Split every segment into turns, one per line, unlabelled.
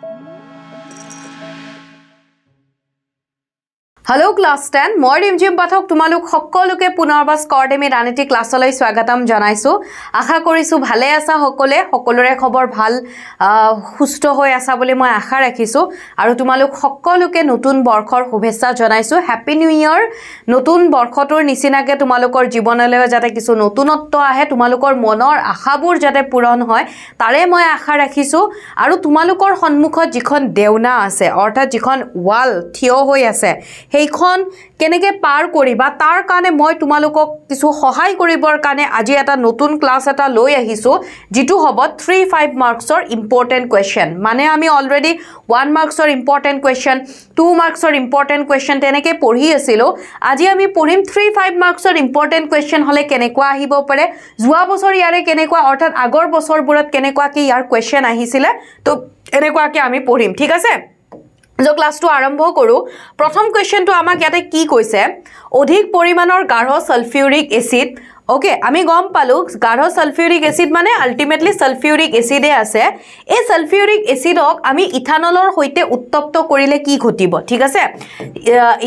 Thank you. Hello' class ten মই ৰিমঝিম পাঠক তোমালোক সকলোকে পুনৰবাৰ স্কৰডেমী ৰাণীতি ক্লাছলৈ স্বাগতম জনাইছোঁ আশা কৰিছোঁ ভালে আছা সকলোৱে সকলোৰে খবৰ ভাল সুস্থ হৈ আছা বুলি মই আশা ৰাখিছোঁ আৰু তোমালোক সকলোকে নতুন বৰ্ষৰ শুভেচ্ছা জনাইছোঁ হেপী নিউ ইয়াৰ নতুন বৰ্ষটোৰ নিচিনাকৈ তোমালোকৰ জীৱনলৈ যাতে কিছু নতুনত্ব আহে তোমালোকৰ মনৰ আশাবোৰ যাতে পূৰণ হয় তাৰে মই আশা ৰাখিছোঁ আৰু তোমালোকৰ সন্মুখত যিখন দেওনা আছে অৰ্থাৎ যিখন ৱাল থিয় হৈ আছে সেইখন কেনেকৈ পাৰ কৰিবা তাৰ কাৰণে মই তোমালোকক কিছু সহায় কৰিবৰ কাৰণে আজি এটা নতুন ক্লাছ এটা লৈ আহিছোঁ যিটো হ'ব থ্ৰী ফাইভ মাৰ্কছৰ ইম্পৰ্টেণ্ট কুৱেশ্যন মানে আমি অলৰেডি ওৱান মাৰ্কছৰ ইম্পৰ্টেণ্ট কুৱেশ্যন টু মাৰ্কছৰ ইম্পৰ্টেণ্ট কুৱেশ্যন তেনেকৈ পঢ়ি আছিলোঁ আজি আমি পঢ়িম থ্ৰী ফাইভ মাৰ্কছৰ ইম্পৰ্টেণ্ট কুৱেশ্যন হ'লে কেনেকুৱা আহিব পাৰে যোৱা বছৰ ইয়াৰে কেনেকুৱা অৰ্থাৎ আগৰ বছৰবোৰত কেনেকুৱাকৈ ইয়াৰ কুৱেশ্যন আহিছিলে তো এনেকুৱাকৈ আমি পঢ়িম ঠিক আছে যাওক ক্লাছটো আৰম্ভ কৰোঁ প্ৰথম কুৱেশ্যনটো আমাক ইয়াতে কি কৈছে অধিক পৰিমাণৰ গাঢ় চালফিউৰিক এচিড অ'কে আমি গম পালোঁ গাঢ় চালফিউৰিক এচিড মানে আল্টিমেটলি চালফিউৰিক এচিডে আছে এই চালফিউৰিক এচিডক আমি ইথানলৰ সৈতে উত্তপ্ত কৰিলে কি ঘটিব ঠিক আছে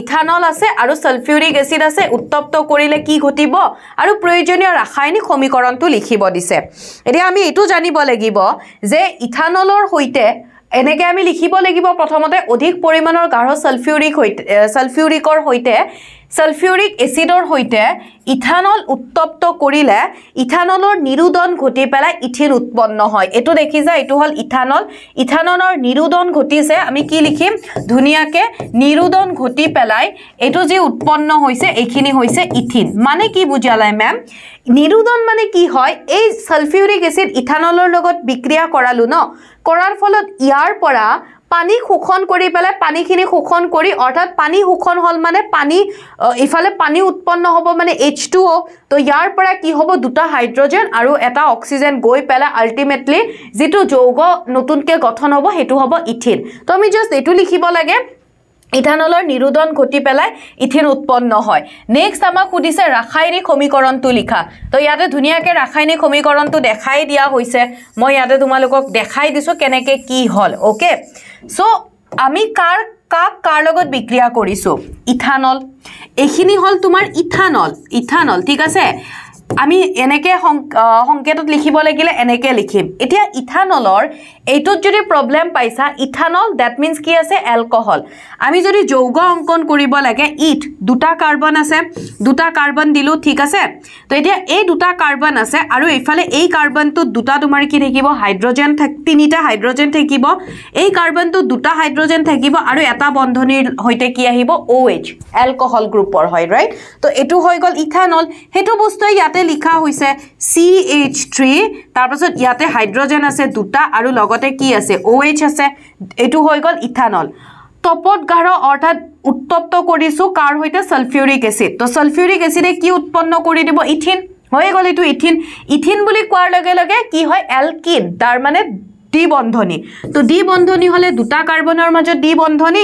ইথানল আছে আৰু চালফিউৰিক এচিড আছে উত্তপ্ত কৰিলে কি ঘটিব আৰু প্ৰয়োজনীয় ৰাসায়নিক সমীকৰণটো লিখিব দিছে এতিয়া আমি এইটো জানিব লাগিব যে ইথানলৰ সৈতে এনেকৈ আমি লিখিব লাগিব প্ৰথমতে অধিক পৰিমাণৰ গাঢ় ছালফিউৰিক সৈতে ছালফিউৰিকৰ সৈতে সালফিউরিক এসিডর হইতে ইথানল উত্তপ্ত করিলে ইথানলর নিরোধন ঘটি পেলায় ইথিল উৎপন্ন হয় এটু দেখি যে এই হল ইথানল ইথানলর নিরোধন ঘটিছে আমি কি লিখিম ধুনিয়াকে নিরোধন ঘটি পেলায় এটু যে উৎপন্ন হয়েছে এইখানে হয়েছে ইথিন মানে কি বুঝালায় ম্যাম নিরোধন মানে কি হয় এই সালফিউরিক এসিড ইথানলর বিক্রিয়া করালো ন করার ফলত ইয়ারপরা পানী শোষণ কৰি পেলাই পানীখিনি শোষণ কৰি অৰ্থাৎ পানী শোষণ হ'ল মানে পানী ইফালে পানী উৎপন্ন হ'ব মানে এইচ টু অ' তো ইয়াৰ পৰা কি হ'ব দুটা হাইড্ৰজেন আৰু এটা অক্সিজেন গৈ পেলাই আল্টিমেটলি যিটো যৌগ নতুনকৈ গঠন হ'ব সেইটো হ'ব ইথিন তো আমি জাষ্ট এইটো লিখিব লাগে ইথানলৰ নিৰোধন ঘটি পেলাই ইথিন উৎপন্ন হয় নেক্সট আমাক সুধিছে ৰাসায়নিক সমীকৰণটো লিখা তো ইয়াতে ধুনীয়াকৈ ৰাসায়নিক সমীকৰণটো দেখাই দিয়া হৈছে মই ইয়াতে তোমালোকক দেখাই দিছোঁ কেনেকৈ কি হ'ল অ'কে চ' আমি কাৰ কাক কাৰ লগত বিক্ৰিয়া কৰিছোঁ ইথানল এইখিনি হ'ল তোমাৰ ইথানল ইথানল ঠিক আছে আমি এনেকৈ সংকেতত লিখিব লাগিলে এনেকৈ লিখিম এতিয়া ইথানলৰ এইটোত যদি প্ৰব্লেম পাইছা ইথানল ডেট মিনছ কি আছে এলকহল আমি যদি যৌগ অংকন কৰিব লাগে ইট দুটা কাৰ্বন আছে দুটা কাৰ্বন দিলোঁ ঠিক আছে তো এতিয়া এই দুটা কাৰ্বন আছে আৰু ইফালে এই কাৰ্বনটোত দুটা তোমাৰ কি থাকিব হাইড্ৰজেন তিনিটা হাইড্ৰজেন থাকিব এই কাৰ্বনটোত দুটা হাইড্ৰজেন থাকিব আৰু এটা বন্ধনীৰ সৈতে কি আহিব অ' এইচ এলকহল গ্ৰুপৰ হয় ৰাইট তো এইটো হৈ গ'ল ইথানল সেইটো বস্তুৱে ইয়াতে ইয়াতে লিখা হৈছে চি এইচ থ্ৰী তাৰপাছত ইয়াতে হাইড্ৰজেন আছে দুটা আৰু লগতে কি আছে অ' এইচ আছে এইটো হৈ গ'ল ইথানল তপত গাঢ় অৰ্থাৎ উত্তপ্ত কৰিছোঁ কাৰ সৈতে ছালফিউৰিক এচিড তো ছালফিউৰিক এচিডে কি উৎপন্ন কৰি দিব ইথিন হৈ গ'ল এইটো ইথিন ইথিন বুলি কোৱাৰ লগে লগে কি হয় এলকিন তাৰমানে দ্বিবন্ধনী তো দ্বিবন্ধনী হ'লে দুটা কাৰ্বনৰ মাজত দ্বিবন্ধনী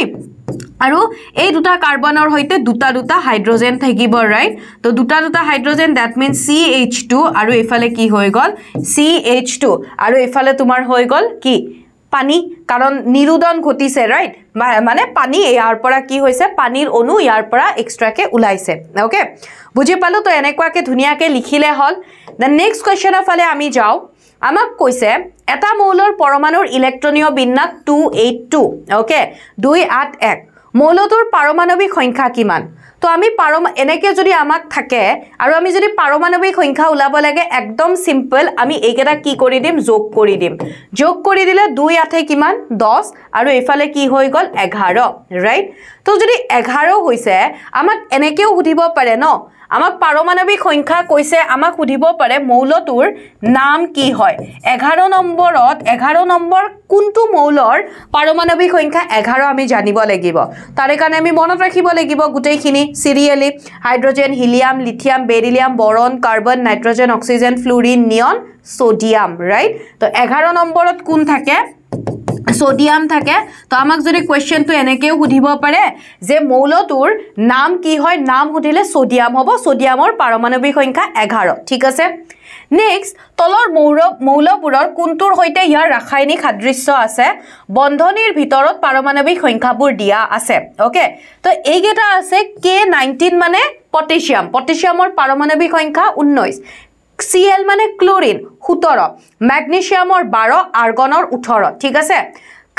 আৰু এই দুটা কাৰ্বনৰ সৈতে দুটা দুটা হাইড্ৰজেন থাকিব ৰাইট তো দুটা দুটা hydrogen that means C H two আৰু এইফালে কি হৈ গ'ল চি এইচ টু আৰু এইফালে তোমাৰ হৈ গ'ল কি পানী কাৰণ নিৰোধন ঘটিছে ৰাইট মানে পানী ইয়াৰ পৰা কি হৈছে পানীৰ অনু ইয়াৰ পৰা এক্সট্ৰাকৈ ওলাইছে অ'কে বুজি পালোঁ তো এনেকুৱাকৈ ধুনীয়াকৈ লিখিলে হ'ল দেন নেক্সট কুৱেশ্যনৰ ফালে আমি যাওঁ আমাক কৈছে এটা মৌলৰ পৰমাণুৰ ইলেক্ট্ৰনীয় বিন্যাস টু এইট টু অ'কে দুই আঠ এক মৌলটোৰ পাৰমাণৱিক সংখ্যা কিমান তো আমি পাৰ এনেকৈ যদি আমাক থাকে আৰু আমি যদি পাৰমাণৱিক সংখ্যা ওলাব লাগে একদম চিম্পল আমি এইকেইটা কি কৰি দিম যোগ কৰি দিম যোগ কৰি দিলে দুই আঠে কিমান দহ আৰু এইফালে কি হৈ গ'ল এঘাৰ ৰাইট তো যদি এঘাৰ হৈছে আমাক এনেকৈও সুধিব পাৰে ন আমাক পাৰমাণৱিক সংখ্যা কৈছে আমাক সুধিব পাৰে মৌলটোৰ নাম কি হয় এঘাৰ নম্বৰত এঘাৰ নম্বৰ কোনটো মৌলৰ পাৰমাণৱিক সংখ্যা এঘাৰ আমি জানিব লাগিব তাৰে কাৰণে আমি মনত ৰাখিব লাগিব গোটেইখিনি serially hydrogen helium lithium beryllium boron carbon nitrogen oxygen fluorine neon sodium right তো এঘাৰ নম্বৰত কোন থাকে সোডিয়াম থাকে তো আমাক যদি কুৱেশ্যনটো এনেকৈও সুধিব পাৰে যে মৌলটোৰ নাম কি হয় নাম সুধিলে ছোডিয়াম হ'ব ছোডিয়ামৰ পাৰমাণৱিক সংখ্যা এঘাৰ ঠিক আছে নেক্সট তলৰ মৌৰ মৌলবোৰৰ কোনটোৰ সৈতে ইয়াৰ ৰাসায়নিক সাদৃশ্য আছে বন্ধনীৰ ভিতৰত পাৰমাণৱিক সংখ্যাবোৰ দিয়া আছে অ'কে তো এইকেইটা আছে কে নাইনটিন মানে পটেছিয়াম পটেছিয়ামৰ পাৰমাণৱিক সংখ্যা ঊনৈছ চি এল মানে ক্লৰিন সোতৰ মেগনেচিয়ামৰ বাৰ আৰ্গনৰ ওঠৰ ঠিক আছে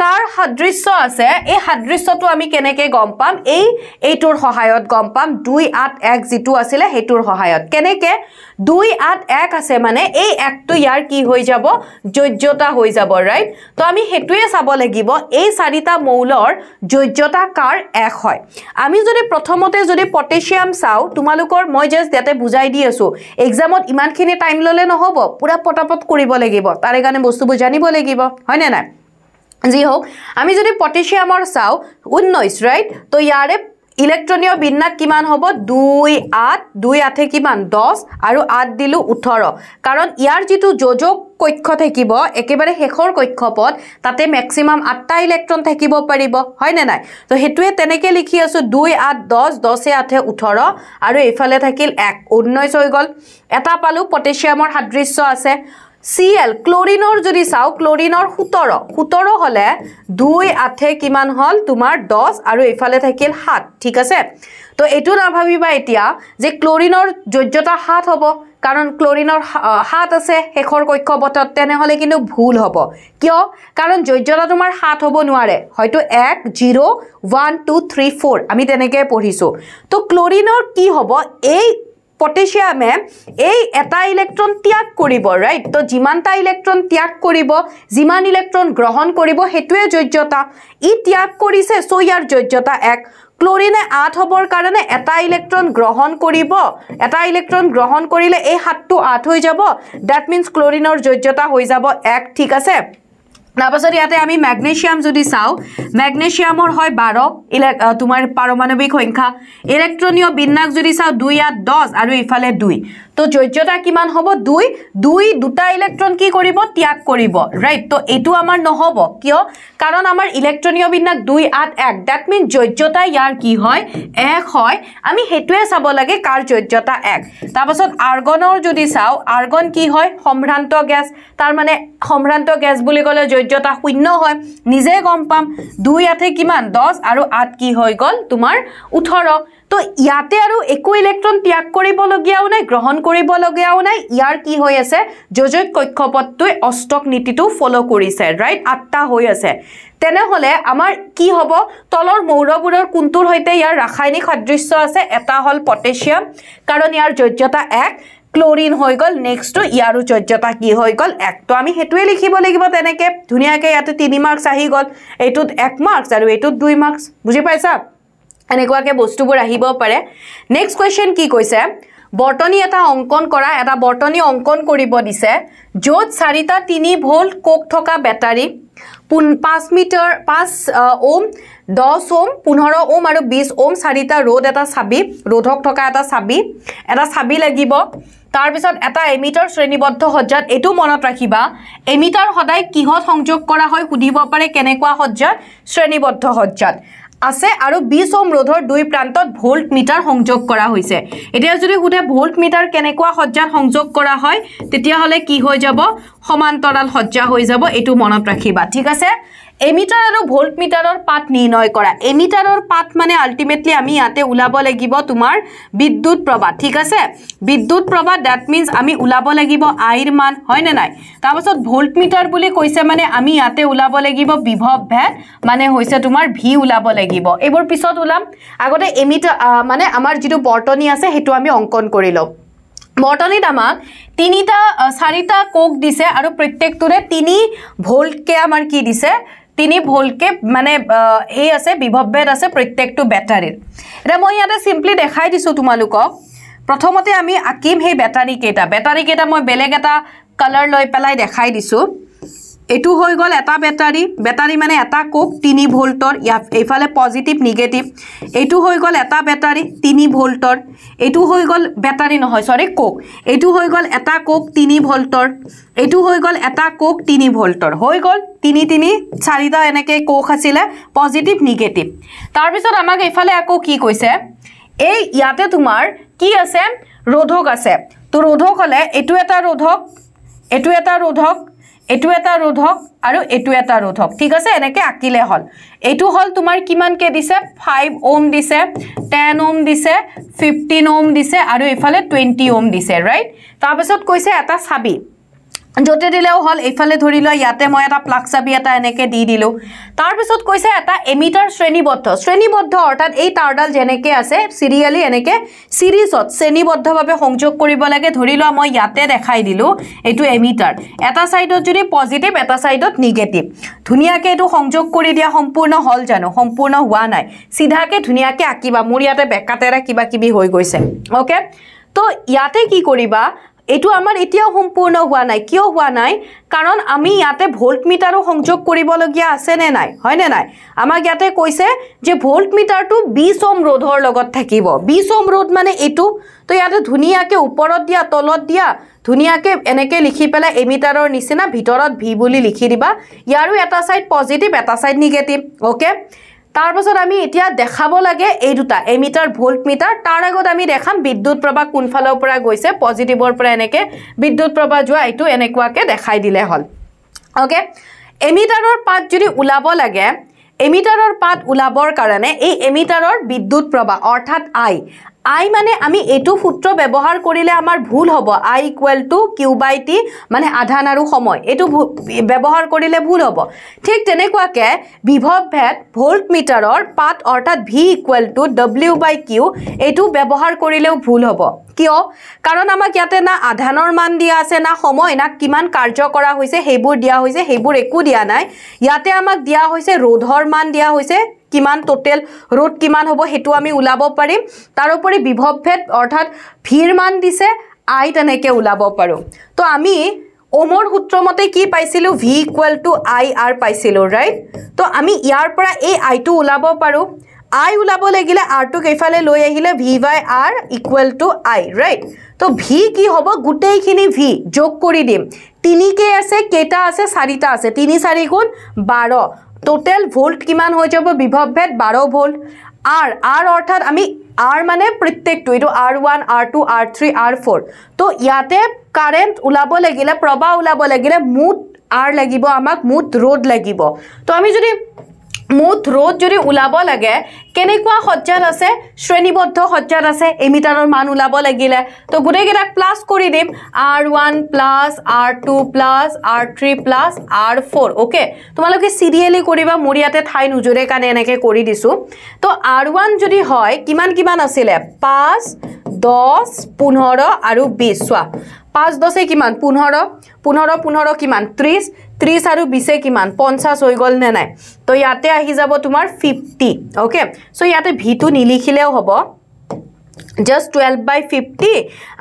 কাৰ সাদৃশ্য আছে এই সাদৃশ্যটো আমি কেনেকৈ গম পাম এই এইটোৰ সহায়ত গম পাম দুই আঠ এক যিটো আছিলে সেইটোৰ সহায়ত কেনেকৈ দুই আঠ এক আছে মানে এই একটো ইয়াৰ কি হৈ যাব যোগ্যতা হৈ যাব ৰাইট তো আমি সেইটোৱে চাব লাগিব এই চাৰিটা মৌলৰ যোগ্যতা কাৰ এক হয় আমি যদি প্ৰথমতে যদি পটেছিয়াম চাওঁ তোমালোকৰ মই জাষ্ট ইয়াতে বুজাই দি আছোঁ এক্সামত ইমানখিনি টাইম ল'লে নহ'ব পূৰা পটাপট কৰিব লাগিব তাৰে কাৰণে বস্তুবোৰ জানিব লাগিব হয়নে নাই যি হওক আমি যদি পটেছিয়ামৰ চাওঁ ঊনৈছ ৰাইট তো ইয়াৰে ইলেক্ট্ৰনীয় বিন্যাস কিমান হ'ব দুই আঠ দুই আঠে কিমান দহ আৰু আঠ দিলোঁ ওঠৰ কাৰণ ইয়াৰ যিটো যোজক কক্ষ থাকিব একেবাৰে শেষৰ কক্ষপদ তাতে মেক্সিমাম আঠটা ইলেক্ট্ৰন থাকিব পাৰিব হয়নে নাই তো সেইটোৱে তেনেকৈ লিখি আছোঁ দুই আঠ দহ দহে আঠে ওঠৰ আৰু এইফালে থাকিল এক ঊনৈছ হৈ গ'ল এটা পালোঁ পটেছিয়ামৰ সাদৃশ্য আছে Cl, chlorine or jodhi sao, chlorine or hutoro. Hutoro hole, dui athe kiman hol, tumar dos, aru ifale thakil hat, tika se. To etu nabhavi ba etia, je chlorine or jojota hat hobo, karan chlorine or hat ase, hekor koi kobota tene hole kinu bhul hobo. Kyo, karan jojota tumar hat hobo nuare. Hoi to ek, zero, one, two, three, four. Ami teneke porhiso. To chlorine or ki hobo, e পটেশিয়ামে এই এটা electron ত্যাগ কৰিব right তো যিমানটা electron ত্যাগ কৰিব যিমান electron গ্ৰহণ কৰিব সেইটোৱে যোগ্যতা ই ত্যাগ কৰিছে চ' ইয়াৰ যোগ্যতা এক ক্লৰিনে আঠ হ'বৰ কাৰণে এটা ইলেক্ট্ৰন গ্ৰহণ কৰিব এটা ইলেক্ট্ৰন গ্ৰহণ কৰিলে এই সাতটো আঠ হৈ যাব ডেট মিনছ ক্লৰিনৰ যোগ্যতা হৈ যাব এক ঠিক আছে তাৰপাছত ইয়াতে আমি মেগনেছিয়াম যদি চাওঁ মেগনেছিয়ামৰ হয় বাৰ ইলে তোমাৰ পাৰমাণৱিক সংখ্যা ইলেক্ট্ৰনীয় বিন্যাস যদি চাওঁ দুই ইয়াত দহ আৰু ইফালে দুই তো যোজ্যতা কি হব দুই দুই দুটা ইলেকট্রন কি করব ত্যাগ করব রাইট তো এই আমার নহব কিয় কারণ আমার ইলেকট্রনীয় বিন্যাস দুই আট এক ড্যাট মিন যোজ্যতা ইয়ার কি হয় এক হয় আমি সেইটাই চাব লাগে কার যোজ্যতা এক তারপর আর্গনের যদি চাও আর্গন কি হয় সম্ভ্রান্ত গ্যাস তার মানে সম্ভ্রান্ত গ্যাস বলে গেলে যোজ্যতা শূন্য হয় নিজে গম পাম দুই আঠে কিমান দশ আর আট কি হয়ে গল তোমার উঠারো তো ইয়াতে আৰু একো ইলেক্ট্ৰন ত্যাগ কৰিবলগীয়াও নাই গ্ৰহণ কৰিবলগীয়াও নাই ইয়াৰ কি হৈ আছে যজৈক কক্ষপথটোৱে অষ্টক নীতিটো ফ'ল' কৰিছে ৰাইট আত্মা হৈ আছে তেনেহ'লে আমাৰ কি হ'ব তলৰ মৌৰবোৰৰ কোনটোৰ সৈতে ইয়াৰ ৰাসায়নিক সাদৃশ্য আছে এটা হ'ল পটেছিয়াম কাৰণ ইয়াৰ যজ্যতা এক ক্লৰিন হৈ গ'ল নেক্সটটো ইয়াৰো যজ্যতা কি হৈ গ'ল একটো আমি সেইটোৱে লিখিব লাগিব তেনেকৈ ধুনীয়াকৈ ইয়াতে তিনি মাৰ্কছ আহি গ'ল এইটোত এক মাৰ্কছ আৰু এইটোত দুই মাৰ্কছ বুজি পাইছা এনেকুৱাকৈ বস্তুবোৰ আহিব পাৰে নেক্সট কুৱেশ্যন কি কৈছে বৰ্তনী এটা অংকন কৰা এটা বৰ্তনী অংকন কৰিব দিছে য'ত চাৰিটা তিনি ভোল্ট কোক থকা বেটাৰী পোন পাঁচ মিটাৰ পাঁচ ওম দহ ওম পোন্ধৰ ওম আৰু বিছ ওম চাৰিটা ৰ'দ এটা চাবি ৰ'দক থকা এটা চাবি এটা চাবি লাগিব তাৰপিছত এটা এমিটাৰ শ্ৰেণীবদ্ধ সজ্জাত এইটো মনত ৰাখিবা এমিটাৰ সদায় কিহত সংযোগ কৰা হয় সুধিব পাৰে কেনেকুৱা সজ্জাত শ্ৰেণীবদ্ধ সজ্জাত আছে আৰু বিছ ওম ৰোধৰ দুই প্ৰান্তত ভোল্ট মিটাৰ সংযোগ কৰা হৈছে এতিয়া যদি সোধে ভোল্ট মিটাৰ কেনেকুৱা সজ্জাত সংযোগ কৰা হয় তেতিয়াহ'লে কি হৈ যাব সমান্তৰাল সজ্জা হৈ যাব এইটো মনত ৰাখিবা ঠিক আছে এমিটাৰ আৰু ভল্ট মিটাৰৰ পাঠ নিৰ্ণয় কৰা এমিটাৰৰ পাত মানে আল্টিমেটলি আমি ইয়াতে ওলাব লাগিব তোমাৰ বিদ্যুৎ প্ৰবাহ ঠিক আছে বিদ্যুৎ প্ৰবাহ ডেট মিনছ আমি ওলাব লাগিব আইৰ মান হয়নে নাই তাৰপাছত ভল্ট মিটাৰ বুলি কৈছে মানে আমি ইয়াতে ওলাব লাগিব বিভৱ ভেদ মানে হৈছে তোমাৰ ভি ওলাব লাগিব এইবোৰ পিছত ওলাম আগতে এমিটাৰ মানে আমাৰ যিটো বৰ্তনী আছে সেইটো আমি অংকন কৰি লওঁ বৰ্তনীত আমাক তিনিটা চাৰিটা কোক দিছে আৰু প্ৰত্যেকটোৰে তিনি ভল্টকৈ আমাৰ কি দিছে তিনি ভুলকৈ মানে এই আছে বিভৱ বেদ আছে প্ৰত্যেকটো বেটাৰীৰ এতিয়া মই ইয়াতে চিম্পলি দেখাই দিছোঁ তোমালোকক প্ৰথমতে আমি আঁকিম সেই বেটাৰীকেইটা বেটাৰীকেইটা মই বেলেগ এটা কালাৰ লৈ পেলাই দেখাই দিছোঁ এইটো হৈ গ'ল এটা বেটাৰী বেটাৰী মানে এটা কোক তিনি ভল্টৰ ইয়াত এইফালে পজিটিভ নিগেটিভ এইটো হৈ গ'ল এটা বেটাৰী তিনি ভল্টৰ এইটো হৈ গ'ল বেটাৰী নহয় চৰি কোক এইটো হৈ গ'ল এটা কোক তিনি ভল্টৰ এইটো হৈ গ'ল এটা কোক তিনি ভল্টৰ হৈ গ'ল তিনি তিনি চাৰিটা এনেকৈ কোক আছিলে পজিটিভ নিগেটিভ তাৰপিছত আমাক এইফালে আকৌ কি কৈছে এই ইয়াতে তোমাৰ কি আছে ৰোধক আছে তো ৰোধক হ'লে এইটো এটা ৰোধক এইটো এটা ৰোধক এইটো এটা ৰোধক আৰু এইটো এটা ৰোধক ঠিক আছে এনেকৈ আঁকিলে হ'ল এইটো হ'ল তোমাৰ কিমানকৈ দিছে ফাইভ ওম দিছে টেন অ'ম দিছে ফিফটিন ওম দিছে আৰু এইফালে টুৱেণ্টি অ'ম দিছে ৰাইট তাৰপিছত কৈছে এটা চাবি য'তে দিলেও হ'ল এইফালে ধৰি লোৱা ইয়াতে মই এটা প্লাক চাবি এটা এনেকৈ দি দিলোঁ তাৰপিছত কৈছে এটা এমিটাৰ শ্ৰেণীবদ্ধ শ্ৰেণীবদ্ধ অৰ্থাৎ এই তাঁৰডাল যেনেকৈ আছে চিৰিয়েলি এনেকৈ চিৰিজত শ্ৰেণীবদ্ধভাৱে সংযোগ কৰিব লাগে ধৰি লোৱা মই ইয়াতে দেখাই দিলোঁ এইটো এমিটাৰ এটা ছাইডত যদি পজিটিভ এটা ছাইডত নিগেটিভ ধুনীয়াকৈ এইটো সংযোগ কৰি দিয়া সম্পূৰ্ণ হ'ল জানো সম্পূৰ্ণ হোৱা নাই চিধাকৈ ধুনীয়াকৈ আঁকিবা মোৰ ইয়াতে বেকাতেৰে কিবা কিবি হৈ গৈছে অ'কে তো ইয়াতে কি কৰিবা এইটো আমাৰ এতিয়াও সম্পূৰ্ণ হোৱা নাই কিয় হোৱা নাই কাৰণ আমি ইয়াতে ভল্ট মিটাৰো সংযোগ কৰিবলগীয়া আছেনে নাই হয়নে নাই আমাক ইয়াতে কৈছে যে ভল্ট মিটাৰটো বিছ অম ৰ'দৰ লগত থাকিব বিছ অম ৰ'দ মানে এইটো তো ইয়াতে ধুনীয়াকৈ ওপৰত দিয়া তলত দিয়া ধুনীয়াকৈ এনেকৈ লিখি পেলাই এমিটাৰৰ নিচিনা ভিতৰত ভি বুলি লিখি দিবা ইয়াৰো এটা ছাইড পজিটিভ এটা ছাইড নিগেটিভ অ'কে তাৰপাছত আমি এতিয়া দেখাব লাগে এই দুটা এমিটাৰ ভোল্ট মিটাৰ তাৰ আগত আমি দেখাম বিদ্যুৎ প্ৰবাহ কোনফালৰ পৰা গৈছে পজিটিভৰ পৰা এনেকৈ বিদ্যুৎ প্ৰবাহ যোৱা এইটো এনেকুৱাকৈ দেখাই দিলে হ'ল অ'কে এমিটাৰৰ পাত যদি ওলাব লাগে এমিটাৰৰ পাত ওলাবৰ কাৰণে এই এমিটাৰৰ বিদ্যুৎ প্ৰবাহ অৰ্থাৎ আই আই মানে আমি এইটো সূত্ৰ ব্যৱহাৰ কৰিলে আমাৰ ভুল হ'ব I equal to Q by T মানে আধান আৰু সময় এইটো ব্যৱহাৰ কৰিলে ভুল হ'ব ঠিক তেনেকুৱাকৈ বিভৱ ভেদ ভল্ট মিটাৰৰ পাত অৰ্থাৎ V equal to W by Q এইটো ব্যৱহাৰ কৰিলেও ভুল হ'ব কিয় কাৰণ আমাক ইয়াতে না আধানৰ মান দিয়া আছে না সময় না কিমান কাৰ্য কৰা হৈছে সেইবোৰ দিয়া হৈছে সেইবোৰ একো দিয়া নাই ইয়াতে আমাক দিয়া হৈছে ৰোধৰ মান দিয়া হৈছে কিমান টোটেল ৰোড কিমান হ'ব সেইটো আমি ওলাব পাৰিম তাৰোপৰি বিভৱভেদ অৰ্থাৎ ভিৰ মান দিছে আই তেনেকৈ ওলাব পাৰোঁ তো আমি অমৰ সূত্ৰমতে কি পাইছিলোঁ V equal to I R পাইছিলোঁ ৰাইট তো আমি ইয়াৰ পৰা এই আইটো ওলাব পাৰোঁ আই ওলাব লাগিলে আৰটোক এইফালে লৈ আহিলে V by R equal to I right তো ভি কি হ'ব গোটেইখিনি ভি যোগ কৰি দিম তিনি কে আছে কেইটা আছে চাৰিটা আছে তিনি চাৰি গুণ বাৰ টোটেল ভোল্ট কিমান হৈ যাব বিভৱ ভেদ বাৰ ভোল্ট আৰ আৰ অৰ্থাৎ আমি আৰ মানে প্ৰত্যেকটো এইটো R one R two R three R four তো ইয়াতে কাৰেণ্ট ওলাব লাগিলে প্ৰবাহ ওলাব লাগিলে মুঠ আৰ লাগিব আমাক মুঠ ৰ'দ লাগিব তো আমি যদি মুঠ ৰ'দ যদি ওলাব লাগে কেনেকুৱা সজ্জাত আছে শ্ৰেণীবদ্ধ সজ্জাত আছে এমিটাৰৰ মান ওলাব লাগিলে তো গোটেইকেইটাক প্লাছ কৰি দিম R one plus R two plus R three plus R four okay তোমালোকে চিৰিয়েলি e কৰিবা মোৰ ইয়াতে ঠাই নোজোৰে কাৰণে এনেকৈ কৰি দিছোঁ তো আৰ ওৱান যদি হয় কিমান কিমান আছিলে পাঁচ দহ পোন্ধৰ আৰু বিছ চোৱা পাঁচ দহে কিমান পোন্ধৰ পোন্ধৰ পোন্ধৰ কিমান ত্ৰিছ ত্ৰিছ আৰু বিছে কিমান পঞ্চাছ হৈ গ'ল নে নাই তো ইয়াতে আহি যাব তোমাৰ ফিফটি অ'কে চ' ইয়াতে ভিটো নিলিখিলেও হ'ব জাষ্ট টুৱেল্ভ বাই ফিফটি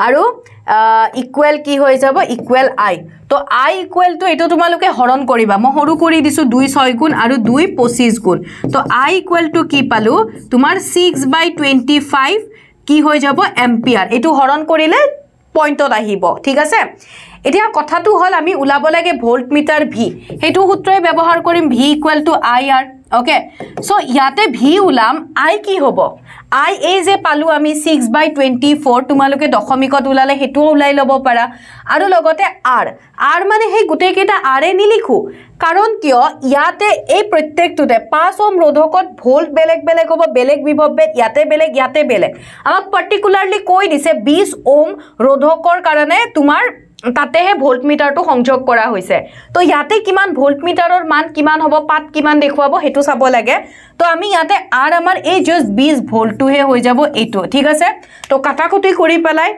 আৰু ইকুৱেল কি হৈ যাব ইকুৱেল আই তো আই ইকুৱেলটো এইটো তোমালোকে হৰণ কৰিবা মই সৰু কৰি দিছোঁ দুই ছয় গুণ আৰু দুই পঁচিছ গুণ তো আই ইকুৱেলটো কি পালোঁ তোমাৰ ছিক্স বাই টুৱেণ্টি ফাইভ কি হৈ যাব এম্পিয়াৰ এইটো হৰণ কৰিলে পইণ্টত আহিব ঠিক আছে এতিয়া কথাটো হ'ল আমি ওলাব লাগে ভল্ট মিটাৰ ভি সেইটো সূত্ৰই ব্যৱহাৰ কৰিম V equal to I R okay so' ইয়াতে ভি ওলাম আই কি হ'ব আই এ যে পালোঁ আমি ছিক্স বাই টুৱেণ্টি ফ'ৰ তোমালোকে দশমিকত ওলালে সেইটোও ওলাই ল'ব পাৰা আৰু লগতে আৰ আৰ মানে সেই গোটেইকেইটা আৰে নিলিখোঁ কাৰণ কিয় ইয়াতে এই প্ৰত্যেকটোতে পাঁচ অম ৰোধকত ভল্ট বেলেগ বেলেগ হ'ব বেলেগ বিভৱ বেগ ইয়াতে বেলেগ ইয়াতে বেলেগ আমাক পাৰ্টিকুলাৰলি কৈ দিছে বিছ অম ৰোধকৰ কাৰণে তোমাৰ তাতেহে মিটাৰটো সংযোগ কৰা হৈছে তো ইয়াতে কিমান মিটাৰৰ মান কিমান হ'ব পাত কিমান দেখুৱাব সেইটো চাব লাগে তো আমি ইয়াতে আৰ আমাৰ এই জাষ্ট বিছ ভোল্টটোহে হৈ যাব এইটো ঠিক আছে তো কাটাকুটি কৰি পেলাই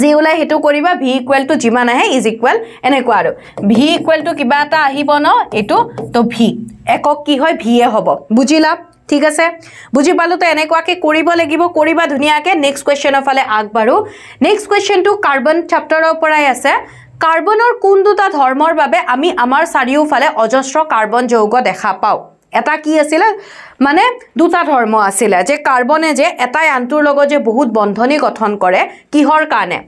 যি ওলাই সেইটো কৰিবা ভি ইকুৱেলটো যিমান আহে ইজ ইকুৱেল এনেকুৱা আৰু ভি ইকুৱেলটো কিবা এটা আহিব ন এইটো তো ভি একক কি হয় ভিয়ে হ'ব বুজিলা ঠিক আছে বুজি পালো তো এনেকুৱাকে কৰিব লাগিব কৰিবা ধুনীয়াকে নেক্সট কুৱেশ্যনৰ ফালে আগবাঢ়ো নেক্সট কুৱেশ্যনটো কাৰ্বন চেপ্টাৰৰ পৰাই আছে কাৰ্বনৰ কোন দুটা ধৰ্মৰ বাবে আমি আমাৰ চাৰিওফালে অজস্ৰ কাৰ্বন যৌগ দেখা পাওঁ এটা কি আছিলে মানে দুটা ধৰ্ম আছিলে যে কাৰ্বনে যে এটা আনটোৰ লগত যে বহুত বন্ধনি গঠন কৰে কিহৰ কাৰণে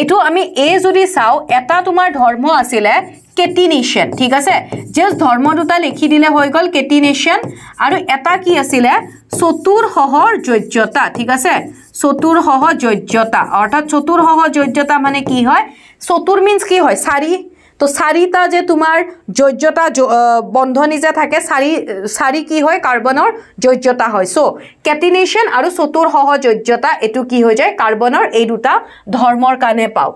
এইটো আমি এ যদি চাওঁ এটা তোমাৰ ধৰ্ম আছিলে কেটিনেশ্যন ঠিক আছে জাষ্ট ধৰ্ম দুটা লিখি দিলে হৈ গ'ল কেটিনেশ্যন আৰু এটা কি আছিলে চতুৰ সহৰ যজ্ঞতা ঠিক আছে চতুৰ সহ যজ্ঞতা অৰ্থাৎ চতুৰ সহ যজ্ঞতা মানে কি হয় চতুৰ মিনছ কি হয় চাৰি তো চাৰিটা যে তোমাৰ যজ্ঞতা বন্ধনী যে থাকে চাৰি চাৰি কি হয় কাৰ্বনৰ যজ্ঞতা হয় চ' কেটিনেশ্যন আৰু চতুৰ সহযজ্ঞতা এইটো কি হৈ যায় কাৰ্বনৰ এই দুটা ধৰ্মৰ কাৰণে পাওঁ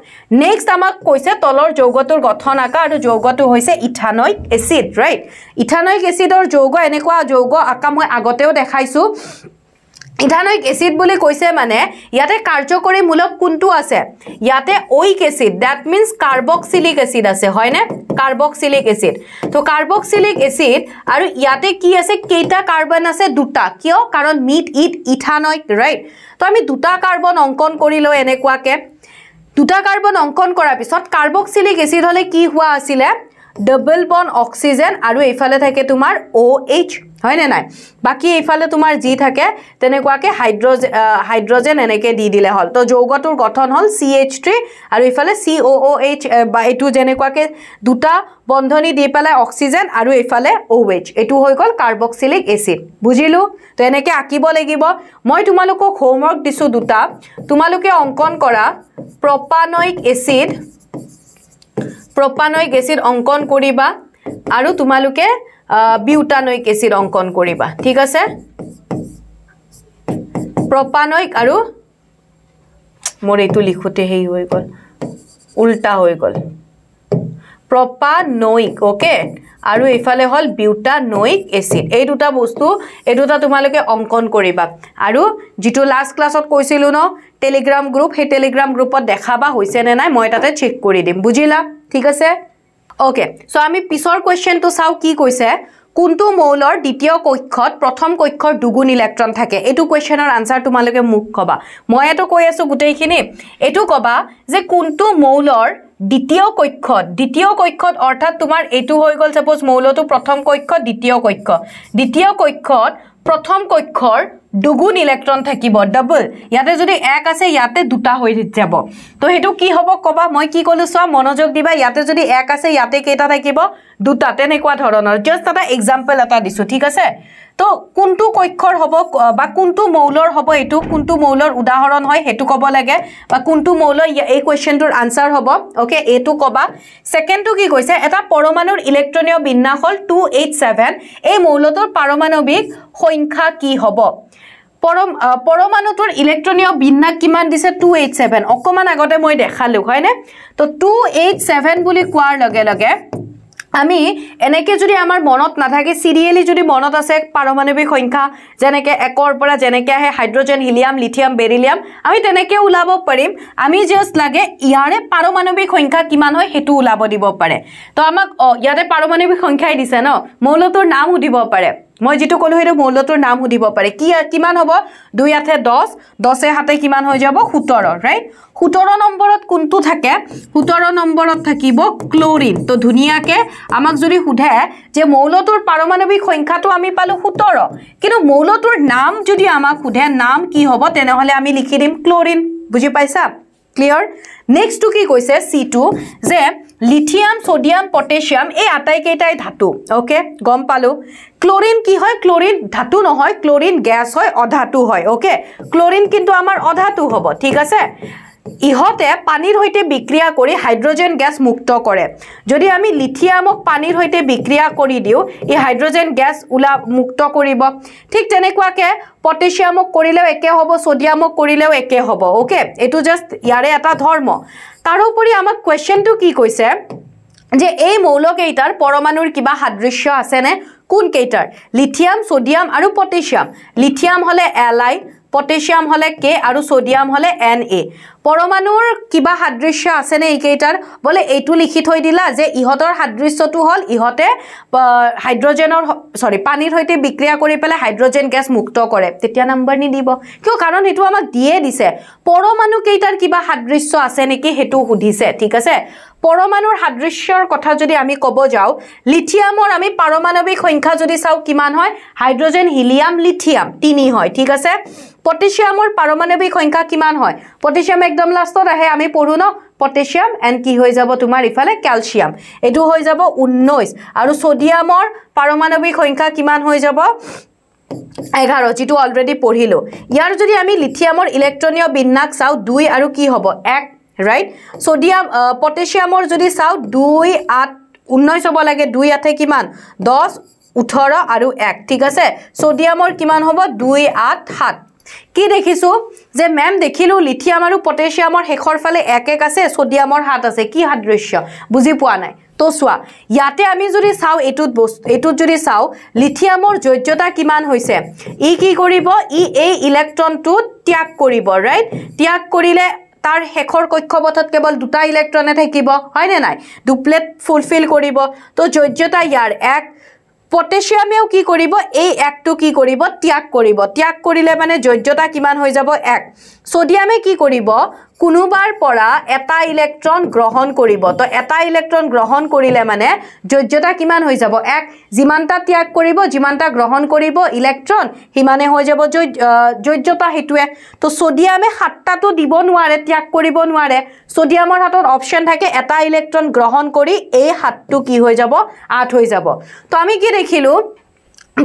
নেক্সট আমাক কৈছে তলৰ যৌগটোৰ গঠন আকাৰ আৰু যৌগটো হৈছে ইথানইক এচিড ৰাইট ইথানইক এচিডৰ যৌগ এনেকুৱা যৌগ আকা মই আগতেও দেখাইছোঁ ইথানইক এচিড বুলি কৈছে মানে ইয়াতে কার্যকরী মূলক কোনটো আছে ইয়াতে weak acid that means carboxylic acid আছে হয়নে কাৰ্বক্সিলিক এচিড এসিড তো কাৰ্বক্সিলিক এসিড আৰ ইয়াতে কি আছে কেইটা কাৰ্বন আছে দুটা কিয় কাৰণ মিট ইট ইথানইক ৰাইট তো আমি দুটা কাৰ্বন অংকন কৰি লওঁ এনেকুয়াকে দুটা কাৰ্বন অংকন কৰাৰ পিছত কাৰ্বক্সিলিক এচিড হলে কি হোৱা আছিলে ডবল বন অক্সিজেন আৰু এইফালে থাকে তোমাৰ অ' এইচ হয়নে নাই বাকী এইফালে তোমাৰ যি থাকে তেনেকুৱাকৈ হাইড্ৰজেন হাইড্ৰজেন এনেকৈ দি দিলে হ'ল তো যৌগটোৰ গঠন হ'ল চি এইচ থ্ৰী আৰু এইফালে চি অ' অ' এইচ বা এইটো যেনেকুৱাকৈ দুটা বন্ধনী দি পেলাই অক্সিজেন আৰু এইফালে অ' এইচ এইটো হৈ গ'ল কাৰ্বক্সিলিক এচিড বুজিলোঁ তো এনেকৈ আঁকিব লাগিব মই তোমালোকক হোমৱৰ্ক দিছোঁ দুটা তোমালোকে অংকন কৰা প্ৰপানইক এচিড প্ৰপানয়িক এচিড অংকন কৰিবা আৰু তোমালোকে বিউটানয়িক এচিড অংকন কৰিবা ঠিক আছে প্ৰপানয়িক আৰু মোৰ এইটো লিখোঁতে হেৰি হৈ গ'ল উল্টা হৈ গ'ল প্ৰপানয়িক অ'কে আৰু এইফালে হ'ল বিউটানয়িক এচিড এই দুটা বস্তু এই দুটা তোমালোকে অংকন কৰিবা আৰু যিটো লাষ্ট ক্লাছত কৈছিলোঁ ন টেলিগ্ৰাম গ্ৰুপ সেই টেলিগ্ৰাম গ্ৰুপত দেখাবা হৈছে নে নাই মই তাতে চেক কৰি দিম বুজিলা ঠিক আছে অ'কে চ' আমি পিছৰ কুৱেশ্যনটো চাওঁ কি কৈছে কোনটো মৌলৰ দ্বিতীয় কক্ষত প্ৰথম কক্ষৰ দুগুণ ইলেক্ট্ৰন থাকে এইটো কুৱেশ্যনৰ আনচাৰ তোমালোকে মোক ক'বা মই এইটো কৈ আছোঁ গোটেইখিনি এইটো ক'বা যে কোনটো মৌলৰ দ্বিতীয় কক্ষত দ্বিতীয় কক্ষত অৰ্থাৎ তোমাৰ এইটো হৈ গ'ল চাপ'জ মৌলটো প্ৰথম কক্ষ দ্বিতীয় কক্ষ দ্বিতীয় কক্ষত প্ৰথম কক্ষৰ দুগুণ ইলেক্ট্ৰন থাকিব ডাবল ইয়াতে যদি এক আছে ইয়াতে দুটা হৈ যাব তো সেইটো কি হ'ব ক'বা মই কি ক'লো চোৱা মনোযোগ দিবা ইয়াতে যদি এক আছে ইয়াতে কেইটা থাকিব দুটা তেনেকুৱা ধৰণৰ জাষ্ট এটা এক্সাম্পল এটা দিছোঁ ঠিক আছে তো কোনটো কক্ষৰ হ'ব বা কোনটো মৌলৰ হ'ব এইটো কোনটো মৌলৰ উদাহৰণ হয় সেইটো ক'ব লাগে বা কোনটো মৌলৰ এই কুৱেশ্যনটোৰ আনচাৰ হ'ব অ'কে এইটো ক'বা ছেকেণ্ডটো কি কৈছে এটা পৰমাণুৰ ইলেক্ট্ৰনীয় বিন্যাস হ'ল টু এইট ছেভেন এই মৌলটোৰ পাৰমাণৱিক সংখ্যা কি হ'ব পৰম পৰমাণুটোৰ ইলেক্ট্ৰনীয় বিন্যাস কিমান দিছে টু এইট ছেভেন অকণমান আগতে মই দেখালোঁ হয়নে তো টু এইট ছেভেন বুলি কোৱাৰ লগে লগে আমি এনেকৈ যদি আমাৰ মনত নাথাকে চিৰিয়েলি যদি মনত আছে পাৰমাণৱিক সংখ্যা যেনেকৈ একৰ পৰা যেনেকৈ আহে হাইড্ৰজেন হিলিয়াম লিথিয়াম বেৰিলিয়াম আমি তেনেকৈ ওলাব পাৰিম আমি জাষ্ট লাগে ইয়াৰে পাৰমাণৱিক সংখ্যা কিমান হয় সেইটো ওলাব দিব পাৰে তো আমাক অঁ ইয়াতে পাৰমাণৱিক সংখ্যাই দিছে ন মৌলটোৰ নামো দিব পাৰে মই যিটো ক'লোঁ সেইটো মূল্যটোৰ নাম সুধিব পাৰে কি কিমান হ'ব দুই আঠে দহ দহে সাতে কিমান হৈ যাব সোতৰ ৰাইট সোতৰ নম্বৰত কোনটো থাকে সোতৰ নম্বৰত থাকিব ক্লৰিন ত ধুনীয়াকৈ আমাক যদি সোধে যে মৌলটোৰ পাৰমাণৱিক সংখ্যাটো আমি পালোঁ সোতৰ কিন্তু মৌলটোৰ নাম যদি আমাক সোধে নাম কি হ'ব তেনেহ'লে আমি লিখি দিম ক্লৰিন বুজি পাইছা ক্লিয়াৰ নেক্সটটো কি কৈছে চি টু যে লিথিয়াম ছডিয়াম পটেছিয়াম এই আটাইকেইটাই ধাতু অ'কে গম পালোঁ ক্লৰিন কি হয় ক্লৰিন ধাতু নহয় ক্লৰিন গেছ হয় অধাতু হয় অ'কে ক্লৰিন কিন্তু আমাৰ অধাতু হ'ব ঠিক আছে ইহতে পানীৰ সৈতে বিক্ৰিয়া কৰি হাইড্ৰজেন গেছ মুক্ত কৰে যদি আমি লিথিয়ামক পানীৰ সৈতে বিক্ৰিয়া কৰি দিওঁ ই হাইড্ৰজেন গেছ ওলা মুক্ত কৰিব ঠিক তেনেকুৱাকে পটেছিয়ামক কৰিলেও একে হ'ব ছ'ডিয়ামক কৰিলেও একে হ'ব অ'কে এইটো জাষ্ট ইয়াৰে এটা ধৰ্ম তাৰোপৰি আমাক কুৱেশ্যনটো কি কৈছে যে এই মৌলকেইটাৰ পৰমাণুৰ কিবা সাদৃশ্য আছেনে কোনকেইটাৰ লিথিয়াম ছ'ডিয়াম আৰু পটেছিয়াম লিথিয়াম হ'লে এলাই পটেশিয়াম হলে কে আর সোডিয়াম হলে এন এ পরমাণুর কিবা সাদৃশ্য আছে নে এইকেইটার বলে এইটু লিখি থই দিলা যে ইহতর সাদৃশ্যটো হল ইহতে হাইড্রোজেনের সরি পানির হইতে বিক্রিয়া করে পেলে হাইড্রোজেন গ্যাস মুক্ত করে তেতিয়া নাম্বার নি দিব কিয় কারণ এটু আমাক দিয়ে দিছে পরমাণু কেইটার কিবা সাদৃশ্য আছে নেকি সেটু সুধিছে ঠিক আছে পৰমাণুৰ সাদৃশ্যৰ কথা যদি আমি ক'ব যাওঁ লিথিয়ামৰ আমি পাৰমাণৱিক সংখ্যা যদি চাওঁ কিমান হয় হাইড্ৰজেন হিলিয়াম লিথিয়াম তিনি হয় ঠিক আছে পটেছিয়ামৰ পাৰমাণৱিক সংখ্যা কিমান হয় পটেছিয়াম একদম লাষ্টত আহে আমি পঢ়ো ন পটেছিয়াম এণ্ড কি হৈ যাব তোমাৰ ইফালে কেলছিয়াম এইটো হৈ যাব ঊনৈছ আৰু ছডিয়ামৰ পাৰমাণৱিক সংখ্যা কিমান হৈ যাব এঘাৰ যিটো অলৰেডি পঢ়িলোঁ ইয়াৰ যদি আমি লিথিয়ামৰ ইলেক্ট্ৰনীয় বিন্যাস চাওঁ দুই আৰু কি হ'ব এক ৰাইট চডিয়াম পটেছিয়ামৰ যদি চাওঁ দুই আঠ ঊনৈছ হ'ব লাগে দুই আঠে কিমান দহ ওঠৰ আৰু এক ঠিক আছে চডিয়ামৰ কিমান হ'ব দুই আঠ সাত কি দেখিছোঁ যে মেম দেখিলোঁ লিথিয়াম আৰু পটেছিয়ামৰ শেষৰ ফালে এক এক আছে চডিয়ামৰ সাত আছে কি সাদৃশ্য বুজি পোৱা নাই তো চোৱা ইয়াতে আমি যদি চাওঁ এইটোত বস্তু এইটোত যদি চাওঁ লিথিয়ামৰ যোগ্যতা কিমান হৈছে ই কি কৰিব ই এই ইলেক্ট্ৰনটো ত্যাগ কৰিব ৰাইট ত্যাগ কৰিলে তাৰ শেষৰ কক্ষপথত কেৱল দুটা ইলেক্ট্ৰনে থাকিব হয়নে নাই ডুপ্লেট ফুলফিল কৰিব তো যোগ্যতা ইয়াৰ এক পটেছিয়ামেও কি কৰিব এই একটো কি কৰিব ত্যাগ কৰিব ত্যাগ কৰিলে মানে যোগ্যতা কিমান হৈ যাব এক চডিয়ামে কি কৰিব কোনোবাৰ পৰা এটা ইলেক্ট্ৰন গ্ৰহণ কৰিব তো এটা ইলেক্ট্ৰন গ্ৰহণ কৰিলে মানে যোগ্যতা কিমান হৈ যাব এক যিমানটা ত্যাগ কৰিব যিমানটা গ্ৰহণ কৰিব ইলেক্ট্ৰন সিমানে হৈ যাব যোগ্যতা সেইটোৱে তো চডিয়ামে সাতটাটো দিব নোৱাৰে ত্যাগ কৰিব নোৱাৰে চডিয়ামৰ হাতত অপশ্যন থাকে এটা ইলেক্ট্ৰন গ্ৰহণ কৰি এই সাতটো কি হৈ যাব আঠ হৈ যাব তো আমি কি দেখিলোঁ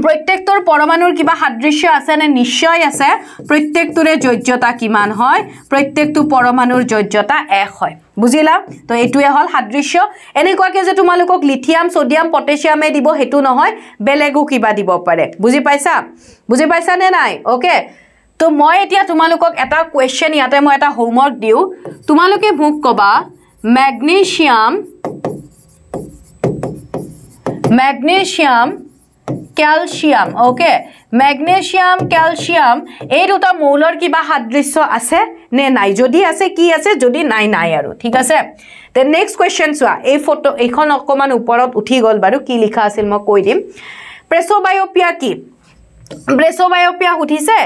প্ৰত্যেকটোৰ পৰমাণুৰ কিবা সাদৃশ্য আছেনে নিশ্চয় আছে প্ৰত্যেকটোৰে যোগ্যতা কিমান হয় প্ৰত্যেকটো পৰমাণুৰ যোগ্যতা এক হয় বুজিলা তো এইটোৱে হ'ল সাদৃশ্য এনেকুৱাকৈ যে তোমালোকক লিথিয়াম ছ'ডিয়াম পটেছিয়ামে দিব সেইটো নহয় বেলেগো কিবা দিব পাৰে বুজি পাইছা বুজি পাইছানে নাই অ'কে তো মই এতিয়া তোমালোকক এটা কুৱেশ্যন ইয়াতে মই এটা হোমৱৰ্ক দিওঁ তোমালোকে মোক ক'বা magnesium magnesium calcium okay magnesium calcium এই দুটা মৌলৰ কিবা সাদৃশ্য আছে নে নাই যদি আছে কি আছে যদি নাই নাই আৰু ঠিক আছে দে নেক্সট কুৱেশ্যন চোৱা এই ফটো এইখন অকণমান ওপৰত উঠি গ'ল বাৰু কি লিখা আছিল মই কৈ দিম প্ৰেছবায়'পিয়া কি প্ৰেছবায়'পিয়া সুধিছে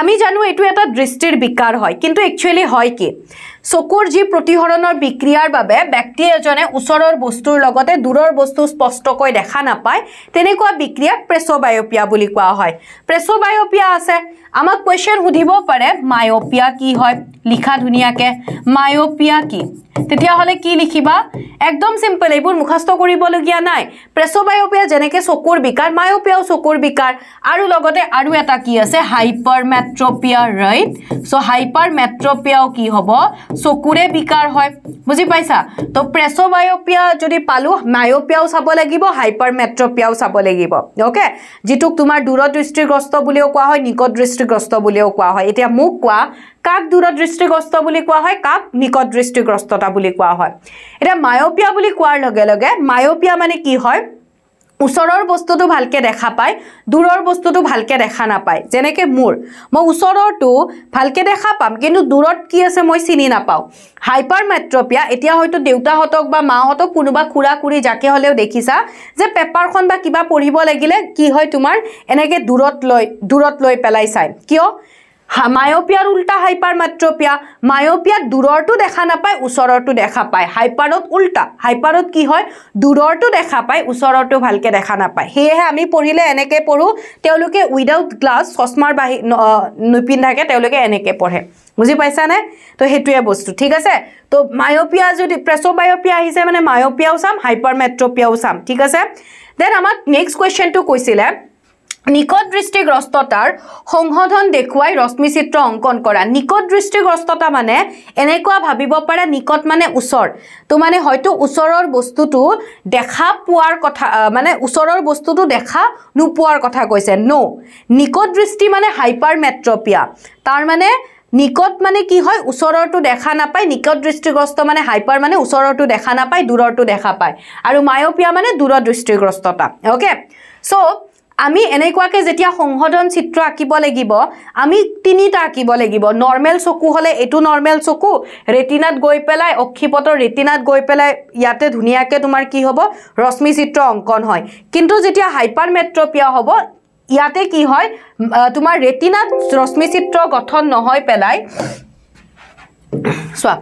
আমি জানো এইটো এটা দৃষ্টিৰ বিকাৰ হয় কিন্তু একচুৱেলি হয় কি চকুৰ যি প্ৰতিহৰণৰ বিক্ৰিয়াৰ বাবে ব্যক্তি এজনে ওচৰৰ বস্তুৰ লগতে দূৰৰ বস্তু স্পষ্টকৈ দেখা নাপায় তেনেকুৱা বিক্ৰিয়াক প্ৰেছবায়পিয়া বুলি কোৱা হয় প্ৰেছবায়পিয়া আছে আমাক কুৱেশ্যন সুধিব পাৰে মায়'পিয়া কি হয় লিখা ধুনীয়াকে মায়'পিয়া কি তেতিয়াহ'লে কি লিখিবা একদম চিম্পল এইবোৰ মুখাস্থ কৰিবলগীয়া নাই প্ৰেছবায়'পিয়া যেনেকৈ চকুৰ বিকাৰ মায়'পিয়াও চকুৰ বিকাৰ আৰু লগতে আৰু এটা কি আছে হাইপাৰমেট্ৰপিয়া ৰাইট ছ' হাইপাৰমেট্ৰপিয়াও কি হ'ব চকুৰে বিকাৰ হয় বুজি পাইছা ত' প্ৰেছবায়'পিয়া যদি পালোঁ মায়'পিয়াও চাব লাগিব হাইপাৰ মেট্ৰপিয়াও চাব লাগিব অ'কে যিটোক তোমাৰ দূৰদৃষ্টিগ্ৰস্ত বুলিও কোৱা হয় নিকট দৃষ্টি দৃষ্টিগ্ৰস্ত বুলিও কোৱা হয় এতিয়া মোক কোৱা কাক দূৰত দৃষ্টিগ্ৰস্ত বুলি কোৱা হয় কাক নিকট দৃষ্টিগ্ৰস্ততা বুলি কোৱা হয় এতিয়া মায়'পিয়া বুলি কোৱাৰ লগে লগে মায়'পিয়া মানে কি হয় ওচৰৰ বস্তুটো ভালকৈ দেখা পায় দূৰৰ বস্তুটো ভালকৈ দেখা নাপায় যেনেকৈ মোৰ মই ওচৰৰটো ভালকৈ দেখা পাম কিন্তু দূৰত কি আছে মই চিনি নাপাওঁ হাইপাৰ মেট্ৰপিয়া এতিয়া হয়তো দেউতাহঁতক বা মাহঁতক কোনোবা খুৰা খুৰী যাকে হ'লেও দেখিছা যে পেপাৰখন বা কিবা পঢ়িব লাগিলে কি হয় তোমাৰ এনেকৈ দূৰত লৈ দূৰত লৈ পেলাই চায় কিয় মায়পিয়াৰ উল্টা হাইপাৰমাত্ৰপিয়া মায়পিয়াত দূৰৰটো দেখা নাপায় ওচৰৰটো দেখা পায় হাইপাৰত উল্টা হাইপাৰত কি হয় দূৰৰটো দেখা পায় ওচৰৰটো ভালকৈ দেখা নাপায় সেয়েহে আমি পঢ়িলে এনেকৈ পঢ়োঁ তেওঁলোকে উইদাউট গ্লাছ চচমাৰ বাহি নিপিন্ধাকৈ তেওঁলোকে এনেকৈ পঢ়ে বুজি পাইছানে তো সেইটোৱে বস্তু ঠিক আছে তো মায়পিয়া যদি প্ৰেছ'বায়পিয়া আহিছে মানে মায়পিয়াও চাম হাইপাৰমেট্ৰপিয়াও চাম ঠিক আছে দেন আমাক নেক্সট কুৱেশ্যনটো কৈছিলে নিকট দৃষ্টিগ্ৰস্ততাৰ সংশোধন দেখুৱাই ৰশ্মিচিত্ৰ অংকন কৰা নিকট দৃষ্টিগ্ৰস্ততা মানে এনেকুৱা ভাবিব পাৰে নিকট মানে ওচৰ তো মানে হয়তো ওচৰৰ বস্তুটো দেখা পোৱাৰ কথা মানে ওচৰৰ বস্তুটো দেখা নোপোৱাৰ কথা কৈছে ন' নিকট দৃষ্টি মানে হাইপাৰ হাইপাৰমেট্ৰপিয়া তাৰমানে নিকট মানে কি হয় ওচৰৰটো দেখা নাপায় নিকট দৃষ্টিগ্ৰস্ত মানে হাইপাৰ মানে ওচৰৰটো দেখা নাপায় দূৰৰটো দেখা পায় আৰু মায়পিয়া মানে দূৰদৃষ্টিগ্ৰস্ততা অ'কে চ' আমি এনেকুৱাকৈ যেতিয়া সংশোধন চিত্ৰ আঁকিব লাগিব আমি তিনিটা আঁকিব লাগিব নৰ্মেল চকু হ'লে এইটো নৰ্মেল চকু ৰেটিনাত গৈ পেলাই অক্ষিপটৰ ৰেটিনাত গৈ পেলাই ইয়াতে ধুনীয়াকৈ তোমাৰ কি হ'ব ৰশ্মি চিত্ৰ অংকন হয় কিন্তু যেতিয়া হাইপাৰ মেট্ৰপিয়া হ'ব ইয়াতে কি হয় তোমাৰ ৰেটিনাত চিত্ৰ গঠন নহয় পেলাই চোৱা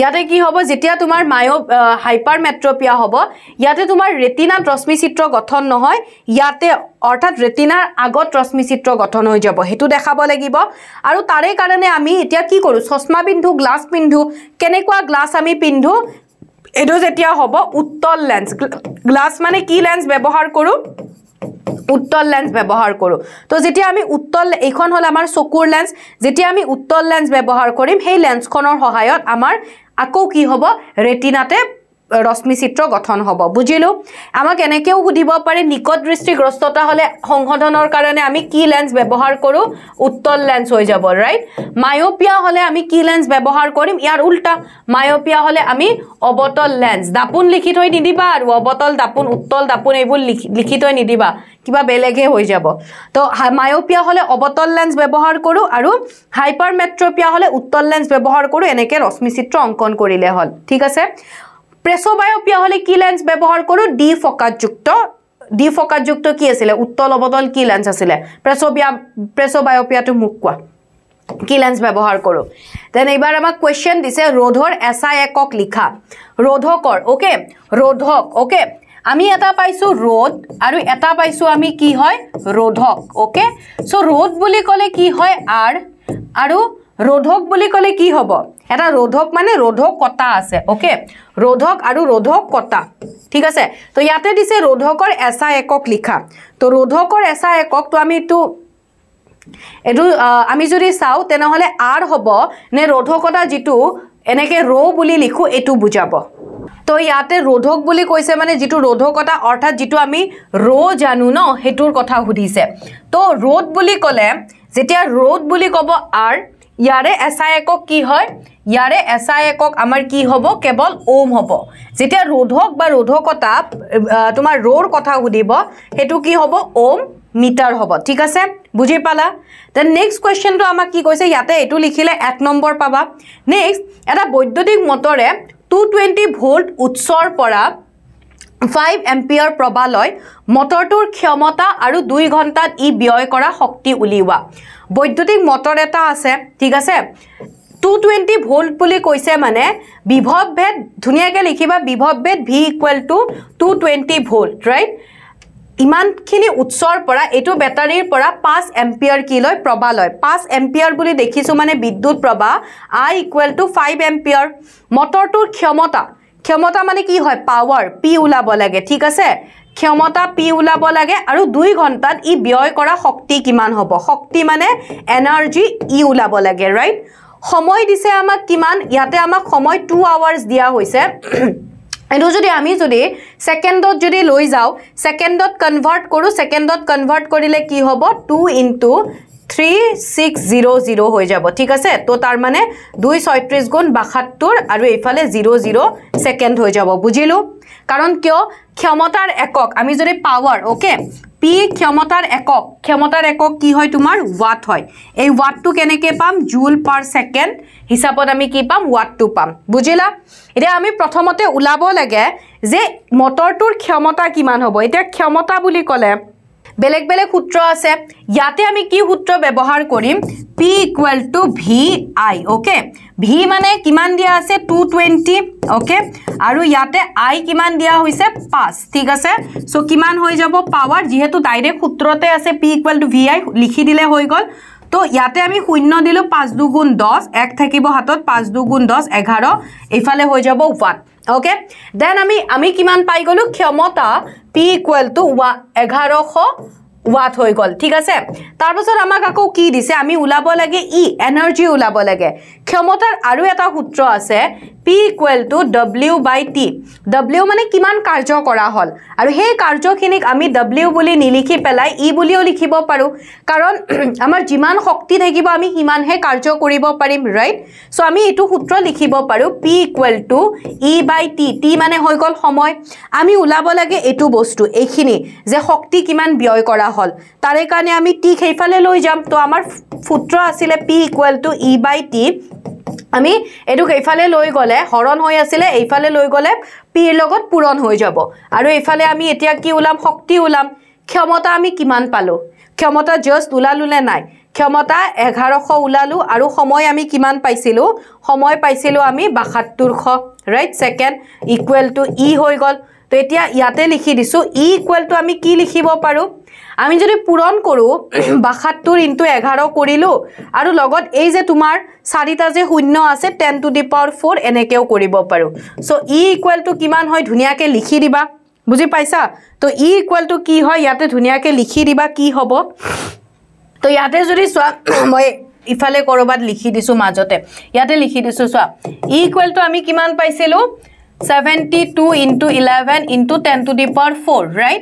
ইয়াতে কি হ'ব যেতিয়া তোমাৰ মায়ো হাইপাৰ মেট্ৰপিয়া হ'ব ইয়াতে তোমাৰ ৰেটিনাত ৰশ্মিচিত্ৰ গঠন নহয় ইয়াতে অৰ্থাৎ ৰেটিনাৰ আগত ৰশ্মিচিত্ৰ গঠন হৈ যাব সেইটো দেখাব লাগিব আৰু তাৰে কাৰণে আমি এতিয়া কি কৰোঁ চশমা পিন্ধো গ্লাছ পিন্ধো কেনেকুৱা গ্লাছ আমি পিন্ধো এইটো যেতিয়া হ'ব উত্তল লেন্স গ্লাছ মানে কি লেন্স ব্যৱহাৰ কৰো উত্তল লেন্স ব্যৱহাৰ কৰোঁ তো যেতিয়া আমি উত্তল এইখন হ'ল আমাৰ চকুৰ লেন্স যেতিয়া আমি উত্তল লেন্স ব্যৱহাৰ কৰিম সেই লেন্সখনৰ সহায়ত আমাৰ আকৌ কি হ'ব ৰেটিনাতে ৰশ্মিচিত্ৰ গঠন হ'ব বুজিলোঁ আমাক এনেকেও সুধিব পাৰি নিকট দৃষ্টিগ্ৰস্ততা হ'লে সংশোধনৰ কাৰণে আমি কি লেন্স ব্যৱহাৰ কৰোঁ উত্তল লেন্স হৈ যাব ৰাইট মায়'পিয়া হ'লে আমি কি লেন্স ব্যৱহাৰ কৰিম ইয়াৰ উল্টা মায়'পিয়া হ'লে আমি অবতল লেন্স দাপোন লিখি থৈ নিদিবা আৰু অবতল দাপোন উত্তল দাপোন এইবোৰ লিখি লিখি থৈ নিদিবা কিবা বেলেগে হৈ যাব তো মায়'পিয়া হ'লে অবতল লেন্স ব্যৱহাৰ কৰোঁ আৰু হাইপাৰমেট্ৰপিয়া হ'লে উত্তল লেন্স ব্যৱহাৰ কৰোঁ এনেকৈ ৰশ্মিচিত্ৰ অংকন কৰিলে হ'ল ঠিক আছে প্ৰেছবায়পিয়া হ'লে কি লেন্স ব্যৱহাৰ কৰোঁ ডি ফকাযুক্ত ডি ফকাযুক্ত কি আছিলে উত্তল অৱদল কি লেন্স আছিলে প্ৰেছবিয়া প্ৰেছবায়পিয়াটো মোক কোৱা কি লেন্স ব্যৱহাৰ কৰোঁ দেন এইবাৰ আমাক কুৱেশ্যন দিছে ৰোধৰ এছ একক লিখা ৰোধকৰ অ'কে ৰোধক অ'কে আমি এটা পাইছো ৰ'দ আৰু এটা পাইছো আমি কি হয় ৰোধক অ'কে চ' ৰ'দ বুলি ক'লে কি হয় আৰ আৰু ৰোধক বুলি ক'লে কি হ'ব এটা ৰোধক মানে ৰোধক কটা আছে অ'কে ৰোধক আৰু ৰোধক কটা ঠিক আছে তো ইয়াতে দিছে ৰোধকৰ এচা একক লিখা তো ৰোধকৰ এচা এককটো আমি এইটো এইটো আমি যদি চাওঁ তেনেহ'লে আৰ হ'ব নে ৰোধকতা যিটো এনেকৈ ৰ' বুলি লিখোঁ এইটো বুজাব তো ইয়াতে ৰোধক বুলি কৈছে মানে যিটো ৰোধকতা অৰ্থাৎ যিটো আমি ৰ' জানো ন সেইটোৰ কথা সুধিছে তো ৰ'দ বুলি ক'লে যেতিয়া ৰ'দ বুলি ক'ব আৰ ইয়াৰে এছাই একক কি হয় ইয়াৰে এছাই একক আমাৰ কি হ'ব কেৱল ওম হ'ব যেতিয়া ৰোধক বা ৰোধকতা তোমাৰ ৰৰ কথা সুধিব সেইটো কি হ'ব ওম মিটাৰ হ'ব ঠিক আছে বুজি পালা দেন নেক্সট কুৱেশ্যনটো আমাক কি কৈছে ইয়াতে এইটো লিখিলে এক নম্বৰ পাবা নেক্সট এটা বৈদ্যুতিক মটৰে টু টুৱেণ্টি ভোল্ট উৎসৰ পৰা ফাইভ এম্পিয়াৰ প্ৰবাহ লয় মটৰটোৰ ক্ষমতা আৰু দুই ঘণ্টাত ই ব্যয় কৰা শক্তি উলিওৱা বৈদ্যুতিক মটৰ এটা আছে ঠিক আছে টু টুৱেণ্টি ভোল্ট বুলি কৈছে মানে বিভৱ ভেদ ধুনীয়াকৈ লিখিবা বিভৱ ভেদ V equal to two twenty volt right ইমানখিনি উৎসৰ পৰা এইটো বেটাৰীৰ পৰা পাঁচ এম্পিয়াৰ কি লয় প্ৰবাহ লয় পাঁচ এম্পিয়াৰ বুলি দেখিছোঁ মানে বিদ্যুৎ প্ৰবাহ I equal to five ampere মটৰটোৰ ক্ষমতা ক্ষমতা মানে কি হয় পাৱাৰ পি ওলাব লাগে ঠিক আছে ক্ষমতা পি ওলাব লাগে আৰু দুই ঘণ্টাত ই ব্যয় কৰা শক্তি কিমান হ'ব শক্তি মানে এনাৰ্জি ই ওলাব লাগে ৰাইট সময় দিছে আমাক কিমান ইয়াতে আমাক সময় টু আৱাৰ্ছ দিয়া হৈছে এইটো যদি আমি যদি ছেকেণ্ডত যদি লৈ যাওঁ ছেকেণ্ডত কনভাৰ্ট কৰোঁ ছেকেণ্ডত কনভাৰ্ট কৰিলে কি হ'ব two into three six zero' zero' হৈ যাব ঠিক আছে তো তাৰমানে দুই ছয়ত্ৰিছ গুণ বাসাত্তৰ আৰু এইফালে জিৰ' জিৰ' ছেকেণ্ড হৈ যাব বুজিলোঁ কাৰণ কিয় ক্ষমতাৰ একক আমি যদি পাৱাৰ অ'কে পি ক্ষমতাৰ একক ক্ষমতাৰ একক কি হয় তোমাৰ ৱাট হয় এই ৱাটটো কেনেকৈ পাম জুল পাৰ ছেকেণ্ড হিচাপত আমি কি পাম ৱাটটো পাম বুজিলা এতিয়া আমি প্ৰথমতে ওলাব লাগে যে মটৰটোৰ ক্ষমতা কিমান হব এতিয়া ক্ষমতা বুলি কলে বেলেগ বেলেগ সূত্ৰ আছে ইয়াতে আমি কি সূত্ৰ ব্যবহাৰ কৰিম P equal to V I okay V মানে কিমান দিয়া আছে টু টুৱেণ্টি অকে আৰু ইয়াতে আই কিমান দিয়া হৈছে পাঁচ ঠিক আছে চ' কিমান হৈ যাব পাৱাৰ যিহেতু ডাইৰেক্ট সূত্ৰতে আছে P equal to V I লিখি দিলে হৈ গল তো ইয়াতে আমি শূন্য দিলোঁ পাঁচ দুগুণ দহ এক থাকিব হাতত পাঁচ দুগুণ দহ এঘাৰ এইফালে হৈ যাব ওয়ান অ'কে দেন আমি আমি কিমান পাই গলো ক্ষমতা পি ইকুৱেল টু ৱা এঘাৰশ ওয়াত হৈ গল ঠিক আছে তাৰপিছত আমাক আকৌ কি দিছে আমি ওলাব লাগে ই এনাৰ্জি ওলাব লাগে ক্ষমতাৰ আৰু এটা সূত্ৰ আছে P equal to W by T W মানে কিমান কাৰ্য কৰা হ'ল আৰু সেই কাৰ্যখিনিক আমি ডব্লিউ বুলি নিলিখি পেলাই ই e বুলিও লিখিব পাৰোঁ কাৰণ আমাৰ যিমান শক্তি থাকিব আমি সিমানহে কাৰ্য কৰিব পাৰিম ৰাইট চ' আমি এইটো সূত্ৰ লিখিব পাৰোঁ P equal to E by T T মানে হৈ গ'ল সময় আমি ওলাব লাগে এইটো বস্তু এইখিনি যে শক্তি কিমান ব্যয় কৰা হল তাৰে কাৰণে আমি টিক সেইফালে লৈ যাম তো আমাৰ সূত্ৰ আছিলে P equal to E by T আমি এইটোক এইফালে লৈ গ'লে হৰণ হৈ আছিলে এইফালে লৈ গ'লে পিৰ লগত পূৰণ হৈ যাব আৰু এইফালে আমি এতিয়া কি ওলাম শক্তি ওলাম ক্ষমতা আমি কিমান পালোঁ ক্ষমতা জাষ্ট নে নাই ক্ষমতা এঘাৰশ ওলালোঁ আৰু সময় আমি কিমান পাইছিলোঁ সময় পাইছিলোঁ আমি বাসত্তৰশ right second equal to E হৈ গ'ল তো এতিয়া ইয়াতে লিখি দিছোঁ ই ইকুৱেল টু আমি কি লিখিব পাৰোঁ আমি যদি পূৰণ কৰোঁ বাসাত্তৰ ইনটু এঘাৰ কৰিলোঁ আৰু লগত এই যে তোমাৰ চাৰিটা যে শূন্য আছে ten to the power four এনেকৈও কৰিব পাৰোঁ চ' ই ইকুৱেলটো কিমান হয় ধুনীয়াকৈ লিখি দিবা বুজি পাইছা তো ই e ইকুৱেলটো কি হয় ইয়াতে ধুনীয়াকৈ লিখি দিবা কি হ'ব তো ইয়াতে যদি চোৱা মই ইফালে ক'ৰবাত লিখি দিছোঁ মাজতে ইয়াতে লিখি দিছোঁ চোৱা ই e ইকুৱেলটো আমি কিমান পাইছিলোঁ seventy two into eleven into ten to the power four right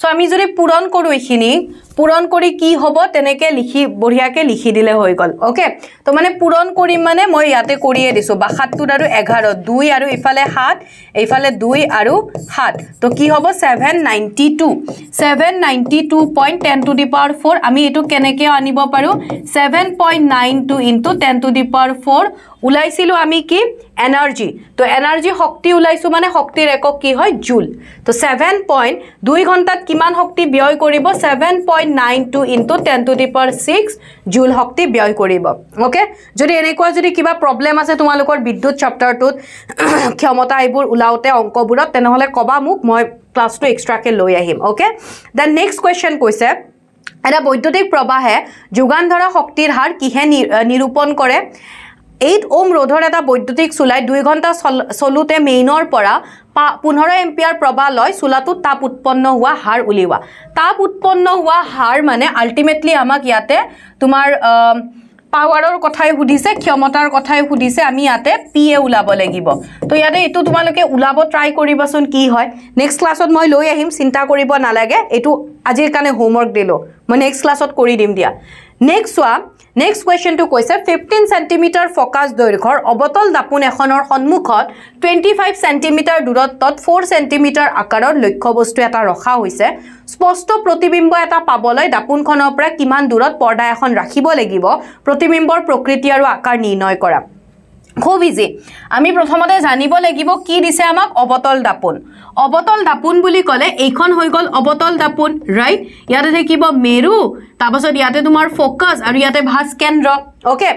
so আমি যদি পূরণ করো এইখিনি পূৰণ কৰি কি হ'ব তেনেকৈ লিখি বঢ়িয়াকৈ লিখি দিলে হৈ গ'ল অ'কে তো মানে পূৰণ কৰিম মানে মই ইয়াতে কৰিয়ে দিছোঁ বাসাতটোত আৰু এঘাৰ দুই আৰু ইফালে সাত এইফালে দুই আৰু সাত তো কি হ'ব seven ninety two seven ninety two point ten to the power four আমি এইটো কেনেকৈ আনিব পাৰোঁ seven point nine two into ten to the power four ওলাইছিলোঁ আমি কি এনাৰ্জি তো এনাৰ্জি শক্তি ওলাইছোঁ মানে শক্তিৰ একক কি হয় জুল তো ছেভেন পইণ্ট দুই ঘণ্টাত কিমান শক্তি ব্যয় কৰিব seven point point nine two into ten to the power six joule শক্তি ব্যয় কৰিব ক'বা মোক মই ক্লাছটো এক্সট্ৰাকৈ লৈ আহিম অ'কে কুৱেশ্যন কৈছে এটা বৈদ্যুতিক প্ৰবাহে যোগান ধৰা শক্তিৰ হাৰ কিহে নিৰূপণ কৰে এইট ওম ৰোধৰ এটা বৈদ্যুতিক চোলাই দুই ঘণ্টা চলোতে মেইনৰ পৰা পোন্ধৰ এম্পিয়াৰ প্ৰবাহ লয় চোলাটোত তাপ উৎপন্ন হোৱা হাৰ উলিওৱা তাপ উৎপন্ন হোৱা হাৰ মানে আল্টিমেটলি আমাক ইয়াতে তোমাৰ পাৱাৰৰ কথাই সুধিছে ক্ষমতাৰ কথাই সুধিছে আমি ইয়াতে পি এ ওলাব লাগিব তো ইয়াতে এইটো তোমালোকে ওলাব ট্ৰাই কৰিবাচোন কি হয় নেক্সট ক্লাছত মই লৈ আহিম চিন্তা কৰিব নালাগে এইটো আজিৰ কাৰণে হোমৱৰ্ক দিলোঁ মই নেক্সট ক্লাছত কৰি দিম দিয়া নেক্সট চোৱা নেক্সট কুৱেশ্যনটো কৈছে ফিফটিন চেণ্টিমিটাৰ ফকাছ দৈৰ্ঘ্যৰ অৱতল দাপোন এখনৰ সন্মুখত টুৱেণ্টি ফাইভ চেণ্টিমিটাৰ দূৰত্বত ফ'ৰ চেণ্টিমিটাৰ আকাৰৰ লক্ষ্যবস্তু এটা ৰখা হৈছে স্পষ্ট প্ৰতিবিম্ব এটা পাবলৈ দাপোনখনৰ পৰা কিমান দূৰত পৰ্দা এখন ৰাখিব লাগিব প্ৰতিবিম্বৰ প্ৰকৃতি আৰু আকাৰ নিৰ্ণয় কৰা খুব ইজি আমি প্ৰথমতে জানিব লাগিব কি দিছে আমাক অবতল দাপোন অবতল দাপোন বুলি ক'লে এইখন হৈ গ'ল অবতল দাপোন ৰাইট ইয়াতে থাকিব মেৰু তাৰপাছত ইয়াতে তোমাৰ ফ'কাছ আৰু ইয়াতে ভাঁজ কেন্দ্ৰ অ'কে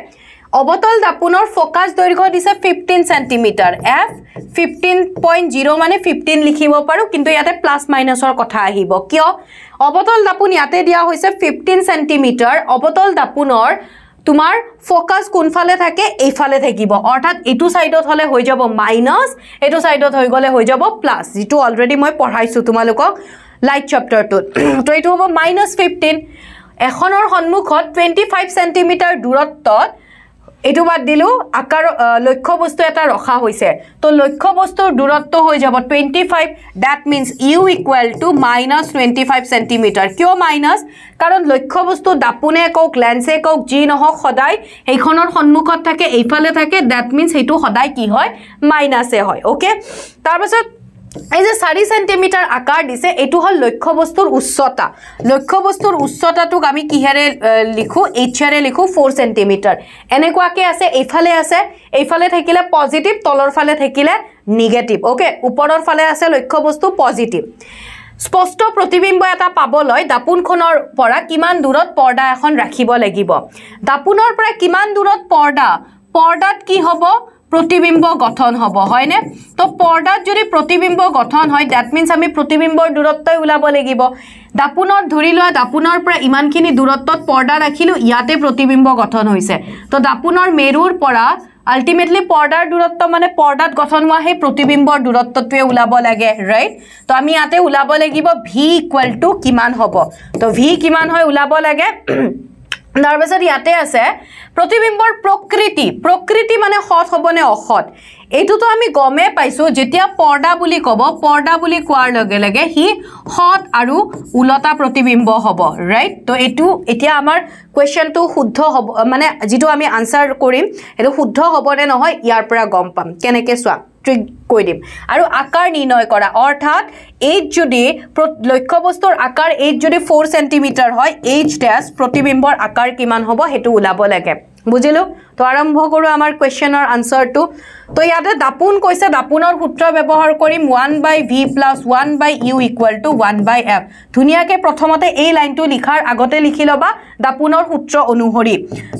অবতল দাপোনৰ ফ'কাছ দৈৰ্ঘ্য দিছে fifteen centimetre F fifteen point zero' মানে ফিফটিন লিখিব পাৰোঁ কিন্তু ইয়াতে প্লাছ মাইনাছৰ কথা আহিব কিয় অবতল দাপোন ইয়াতে দিয়া হৈছে ফিফটিন চেণ্টিমিটাৰ অবতল দাপোনৰ তোমাৰ ফ'কাছ কোনফালে থাকে এইফালে থাকিব অৰ্থাৎ এইটো ছাইডত হ'লে হৈ যাব মাইনাছ এইটো ছাইডত হৈ গ'লে হৈ যাব প্লাছ যিটো অলৰেডি মই পঢ়াইছোঁ তোমালোকক লাইট চেপ্টাৰটোত তো এইটো হ'ব মাইনাছ ফিফটিন এখনৰ সন্মুখত টুৱেণ্টি ফাইভ চেণ্টিমিটাৰ দূৰত্বত এইটো বাদ দিলোঁ আকাৰ লক্ষ্য বস্তু এটা ৰখা হৈছে তো লক্ষ্য বস্তুৰ দূৰত্ব হৈ যাব twenty five that means U equal to minus twenty five centimetre কিয় মাইনাছ কাৰণ লক্ষ্য বস্তু দাপোনে কওক লেন্সে কওক যি নহওক সদায় সেইখনৰ সন্মুখত থাকে এইফালে থাকে ডেট মিনছ সেইটো সদায় কি হয় মাইনাছে হয় অ'কে তাৰপাছত এই যে চাৰি চেণ্টিমিটাৰ আকাৰ দিছে এইটো হ'ল লক্ষ্য বস্তুৰ উচ্চতা লক্ষ্য বস্তুৰ উচ্চতাটোক আমি কিহেৰে লিখোঁ এইচিয়াৰে লিখোঁ ফ'ৰ চেণ্টিমিটাৰ এনেকুৱাকৈ আছে এইফালে আছে এইফালে থাকিলে পজিটিভ তলৰ ফালে থাকিলে নিগেটিভ অ'কে ওপৰৰ ফালে আছে লক্ষ্য বস্তু পজিটিভ স্পষ্ট প্ৰতিবিম্ব এটা পাবলৈ দাপোনখনৰ পৰা কিমান দূৰত পৰ্দা এখন ৰাখিব লাগিব দাপোনৰ পৰা কিমান দূৰত পৰ্দা পৰ্দাত কি হ'ব প্ৰতিবিম্ব গঠন হ'ব হয়নে তো পৰ্দাত যদি প্ৰতিবিম্ব গঠন হয় ডেট মিনচ আমি প্ৰতিবিম্বৰ দূৰত্বই ওলাব লাগিব দাপোনত ধৰি লোৱা দাপোনৰ পৰা ইমানখিনি দূৰত্বত পৰ্দা ৰাখিলোঁ ইয়াতে প্ৰতিবিম্ব গঠন হৈছে তো দাপোনৰ মেৰুৰ পৰা আল্টিমেটলি পৰ্দাৰ দূৰত্ব মানে পৰ্দাত গঠন হোৱা সেই প্ৰতিবিম্বৰ দূৰত্বটোৱে ওলাব লাগে ৰাইট তো আমি ইয়াতে ওলাব লাগিব ভি ইকুৱেল টু কিমান হ'ব তো ভি কিমান হয় ওলাব লাগে তাৰপিছত ইয়াতে আছে প্ৰতিবিম্বৰ প্ৰকৃতি প্ৰকৃতি মানে সৎ হ'বনে অসৎ এইটোতো আমি গমেই পাইছোঁ যেতিয়া পৰ্দা বুলি ক'ব পৰ্দা বুলি কোৱাৰ লগে লগে সি সৎ আৰু ওলটা প্ৰতিবিম্ব হ'ব ৰাইট তো এইটো এতিয়া আমাৰ কুৱেশ্যনটো শুদ্ধ হ'ব মানে যিটো আমি আনচাৰ কৰিম সেইটো শুদ্ধ হ'বনে নহয় ইয়াৰ পৰা গম পাম কেনেকৈ চোৱা কৈ দিম আৰু আকাৰ নিৰ্ণয় কৰা অৰ্থাৎ এইট যদি লক্ষ্য বস্তুৰ আকাৰ এইট যদি ফ'ৰ চেণ্টিমিটাৰ হয় এইচ ডেছ প্ৰতিবিম্বৰ আকাৰ কিমান হ'ব সেইটো ওলাব লাগে বুজিলোঁ তো আৰম্ভ কৰোঁ আমাৰ কুৱেশ্যনৰ আনচাৰটো তো ইয়াতে দাপোন কৈছে দাপোনৰ সূত্ৰ ব্যৱহাৰ কৰিম one by V plus one by U equal to one by F ধুনীয়াকৈ প্ৰথমতে এই লাইনটো লিখাৰ আগতে লিখি ল'বা দাপোনৰ সূত্ৰ অনুসৰি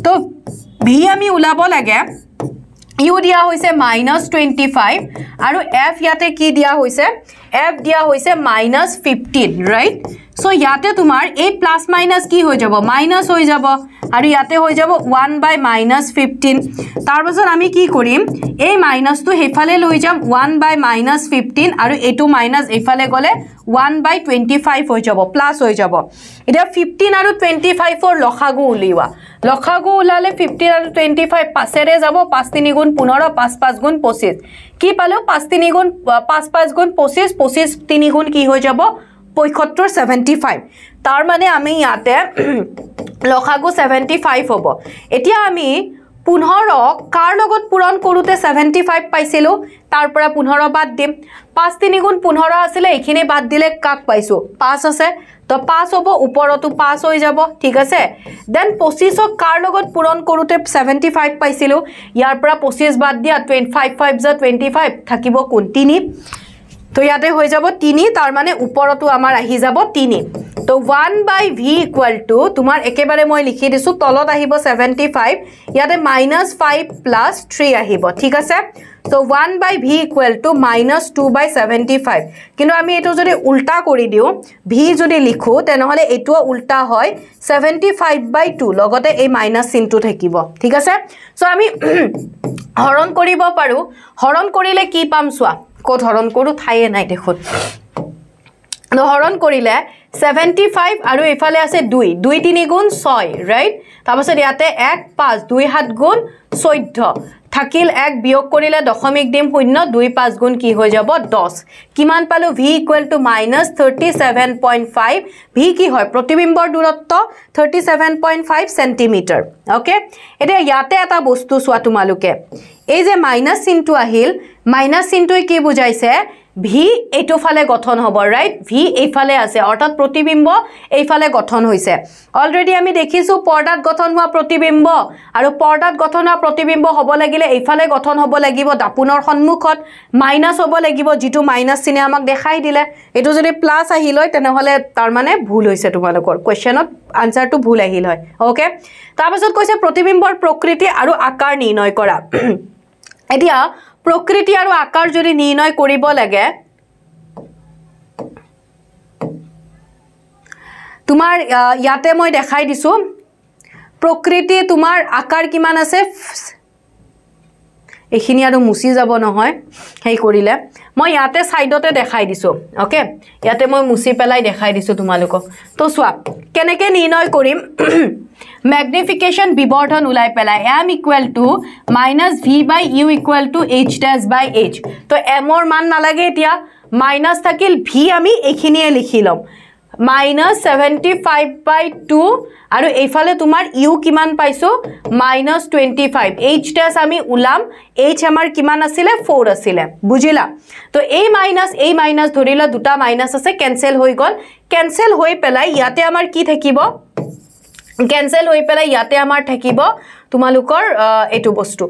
তো ভি আমি ওলাব লাগে ইউ দিয়া হইছে -25 আৰু এফ ইয়াত কি দিয়া হইছে এফ দিয়া হইছে -15 রাইট সো ইয়াতে তোমার এই প্লাস মাইনাস কি হয়ে যাব মাইনাস হয়ে যাব আর ইয়াতে হয়ে যাব ওয়ান বাই মাইনাস ফিফটিন তারপর আমি কি করিম এই মাইনাসটা সেইফালে লই যাব ওয়ান বাই মাইনাস ফিফটিন আর এই মাইনাস এইফালে গলে ওয়ান বাই টুয়েন্টি ফাইভ হয়ে যাব প্লাস হয়ে যাব এটা ফিফটিন আর টুয়েন্টি ফাইভর লসাগু উলিওয়া লসাগু উলালে ফিফটিন আর টুয়েন্টি ফাইভ পাশেরে যাব পাঁচ তিন গুণ পনেরো পাঁচ পাঁচ গুণ পঁচিশ কি পালো পাঁচ তিন গুণ পাঁচ পাঁচ গুণ পঁচিশ পঁচিশ তিন কি হয়ে যাব পঁয়সত্তৰ ছেভেণ্টি ফাইভ তাৰমানে আমি ইয়াতে লখাগু ছেভেণ্টি ফাইভ হ'ব এতিয়া আমি পোন্ধৰক কাৰ লগত পূৰণ কৰোঁতে ছেভেণ্টি ফাইভ পাইছিলোঁ তাৰ পৰা পোন্ধৰ বাদ দিম পাঁচ তিনিগুণ পোন্ধৰ আছিলে এইখিনি বাদ দিলে কাক পাইছোঁ পাঁচ আছে তো পাঁচ হ'ব ওপৰতো পাঁচ হৈ যাব ঠিক আছে দেন পঁচিছক কাৰ লগত পূৰণ কৰোঁতে ছেভেণ্টি ফাইভ পাইছিলোঁ ইয়াৰ পৰা পঁচিছ বাদ দিয়া টুৱেণ্টি ফাইভ ফাইভ যা টুৱেণ্টি ফাইভ থাকিব কোন তিনি তো ইয়াতে হৈ যাব তিনি তার মানে উপরতো আমার আহি যাব তিনি তো one by V equal to তোমার একবারে মই লিখি দিছো তলত আহিব সেভেন্টি ফাইভ ইয়াতে মাইনাস ফাইভ প্লাস থ্রি আহিব ঠিক আছে তো one by V equal to minus two by seventy five কিন্তু আমি এই যদি উল্টা করে দিও ভি যদি লিখো তেনহলে এইটাও উল্টা হয় সেভেন্টি ফাইভ বাই টু লগতে এই মাইনাস চিনটো থাকিব ঠিক আছে সো আমি হরণ করব পারো হরণ করলে কি পাম চা ক'ত হৰণ কৰো ঠাইয়ে নাই দেখোন হৰণ কৰিলে ছেভেণ্টি ফাইভ আৰু ইফালে আছে দুই দুই তিনি গুণ ছয় ৰাইট তাৰপাছত ইয়াতে এক পাঁচ দুই সাত গুণ চৈধ্য থাকিল এক বিয়োগ কৰিলে দশমিক দিম শূন্য দুই পাঁচ গুণ কি হৈ যাব দহ কিমান পালোঁ V equal to minus thirty seven point five V কি হয় প্ৰতিবিম্বৰ দূৰত্ব thirty seven point five centimetre okay এতিয়া ইয়াতে এটা বস্তু চোৱা তোমালোকে এই যে মাইনাছ চিনটো আহিল মাইনাছ চিনটোৱে কি বুজাইছে ভি এইটো ফালে গঠন হ'ব ৰাইট ভি এইফালে আছে অৰ্থাৎ প্ৰতিবিম্ব এইফালে গঠন হৈছে অলৰেডি আমি দেখিছোঁ পৰ্দাত গঠন হোৱা প্ৰতিবিম্ব আৰু পৰ্দাত গঠন হোৱা প্ৰতিবিম্ব হ'ব লাগিলে এইফালে গঠন হ'ব লাগিব দাপোনৰ সন্মুখত মাইনাছ হ'ব লাগিব যিটো মাইনাছ চিনে আমাক দেখাই দিলে এইটো যদি প্লাছ আহি লয় তেনেহ'লে তাৰমানে ভুল হৈছে তোমালোকৰ কুৱেশ্যনত আনচাৰটো ভুল আহিল হয় অ'কে তাৰপাছত কৈছে প্ৰতিবিম্বৰ প্ৰকৃতি আৰু আকাৰ নিৰ্ণয় কৰা এতিয়া প্রকৃতি আর আকার যদি নির্ণয় করব লাগে তোমার ইয়াতে মই দেখাই দিছো প্রকৃতি তোমার আকার কিমান আছে এইখিনি আর মুছি যাব নহয় সেই করলে মই ইয়াতে সাইডতে দেখাই দিছো ওকে ইয়াতে মই মুছি পেলাই দেখাই দিছো তোমালোক তো চা কেনেকে নির্ণয় করিম ম্যাগনিফিকেশন বিবর্ধন উলাই পেলাই M equal to minus V by U equal to H dash by H তো এমৰ মান নালাগে এতিয়া মাইনাছ থাকিল ভি আমি এইখিনিয়ে লিখি ল'ম minus seventy five by two আৰু এইফালে তোমাৰ ইউ কিমান পাইছোঁ minus twenty five H dash আমি ওলাম এইচ আমাৰ কিমান আছিলে ফ'ৰ আছিলে বুজিলা তো এই মাইনাছ এই মাইনাছ ধৰি লোৱা দুটা মাইনাছ আছে কেঞ্চেল হৈ গ'ল কেঞ্চেল হৈ পেলাই ইয়াতে আমাৰ কি থাকিব কেঞ্চেল হৈ পেলাই ইয়াতে আমাৰ থাকিব তোমালোকৰ এইটো বস্তু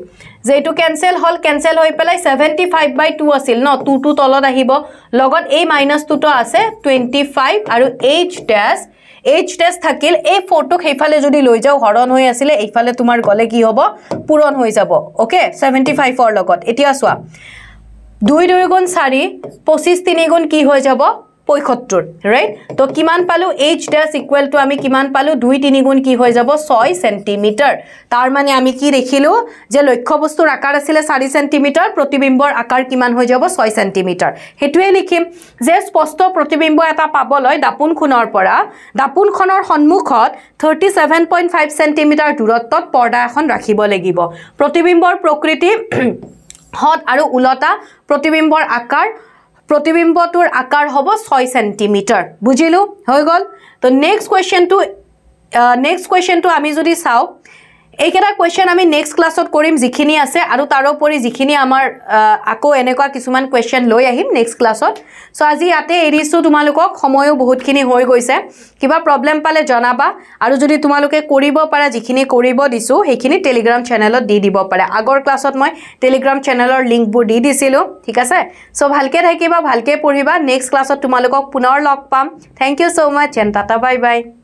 যে এইটো কেঞ্চেল হ'ল কেনচেল হৈ পেলাই ছেভেণ্টি ফাইভ বাই টু আছিল ন টু টুটো তলত আহিব লগত এই মাইনাছ টুটো আছে টুৱেণ্টি ফাইভ আৰু এইচ ডেচ এইচ ডেচ থাকিল এই ফৰটোক সেইফালে যদি লৈ যাওঁ হৰণ হৈ আছিলে এইফালে তোমাৰ গ'লে কি হ'ব পূৰণ হৈ যাব অ'কে ছেভেণ্টি ফাইভৰ লগত এতিয়া চোৱা দুই দুই গুণ চাৰি পঁচিছ তিনি গুণ কি হৈ যাব পঁয়সত্তর রাইট তো কি পালো এইচ ড্যাস ইকুয়াল টু আমি কি পালো দুই তিন গুণ কি হয়ে যাব ছয় সেন্টিমিটার তার মানে আমি কি দেখিল যে লক্ষ্য বস্তুর আকার আসলে চারি সেন্টিমিটার প্রতিবিম্বর আকার কিমান হয়ে যাব ছয় সেন্টিমিটার সেইটাই লিখিম যে স্পষ্ট প্রতিবিম্ব এটা পাবলৈ দাপোনখনের পৰা দাপোনখনের সন্মুখত thirty seven point five centimetre দূরত্বত পর্দা এখন রাখব প্রতিবিম্বর প্রকৃতি হদ আর উলতা প্রতিবিম্বর আকার প্ৰতিবিম্বটোৰ আকাৰ হ'ব ছয় চেণ্টিমিটাৰ বুজিলোঁ হৈ গ'ল তো নেক্সট কুৱেশ্যনটো নেক্সট কুৱেশ্যনটো আমি যদি চাওঁ এইকেইটা কুৱেশ্যন আমি নেক্সট ক্লাছত কৰিম যিখিনি আছে আৰু তাৰোপৰি যিখিনি আমাৰ আকৌ এনেকুৱা কিছুমান কুৱেশ্যন লৈ আহিম নেক্সট ক্লাছত চ' আজি ইয়াতে এৰি দিছোঁ তোমালোকক সময়ো বহুতখিনি হৈ গৈছে কিবা প্ৰব্লেম পালে জনাবা আৰু যদি তোমালোকে কৰিব পাৰা যিখিনি কৰিব দিছোঁ সেইখিনি টেলিগ্ৰাম চেনেলত দি দিব পাৰে আগৰ ক্লাছত মই টেলিগ্ৰাম চেনেলৰ লিংকবোৰ দি দিছিলোঁ ঠিক আছে চ' ভালকৈ থাকিবা ভালকৈ পঢ়িবা নেক্সট ক্লাছত তোমালোকক পুনৰ লগ পাম থেংক ইউ ছ' মাছ জেন টাটা বাই বাই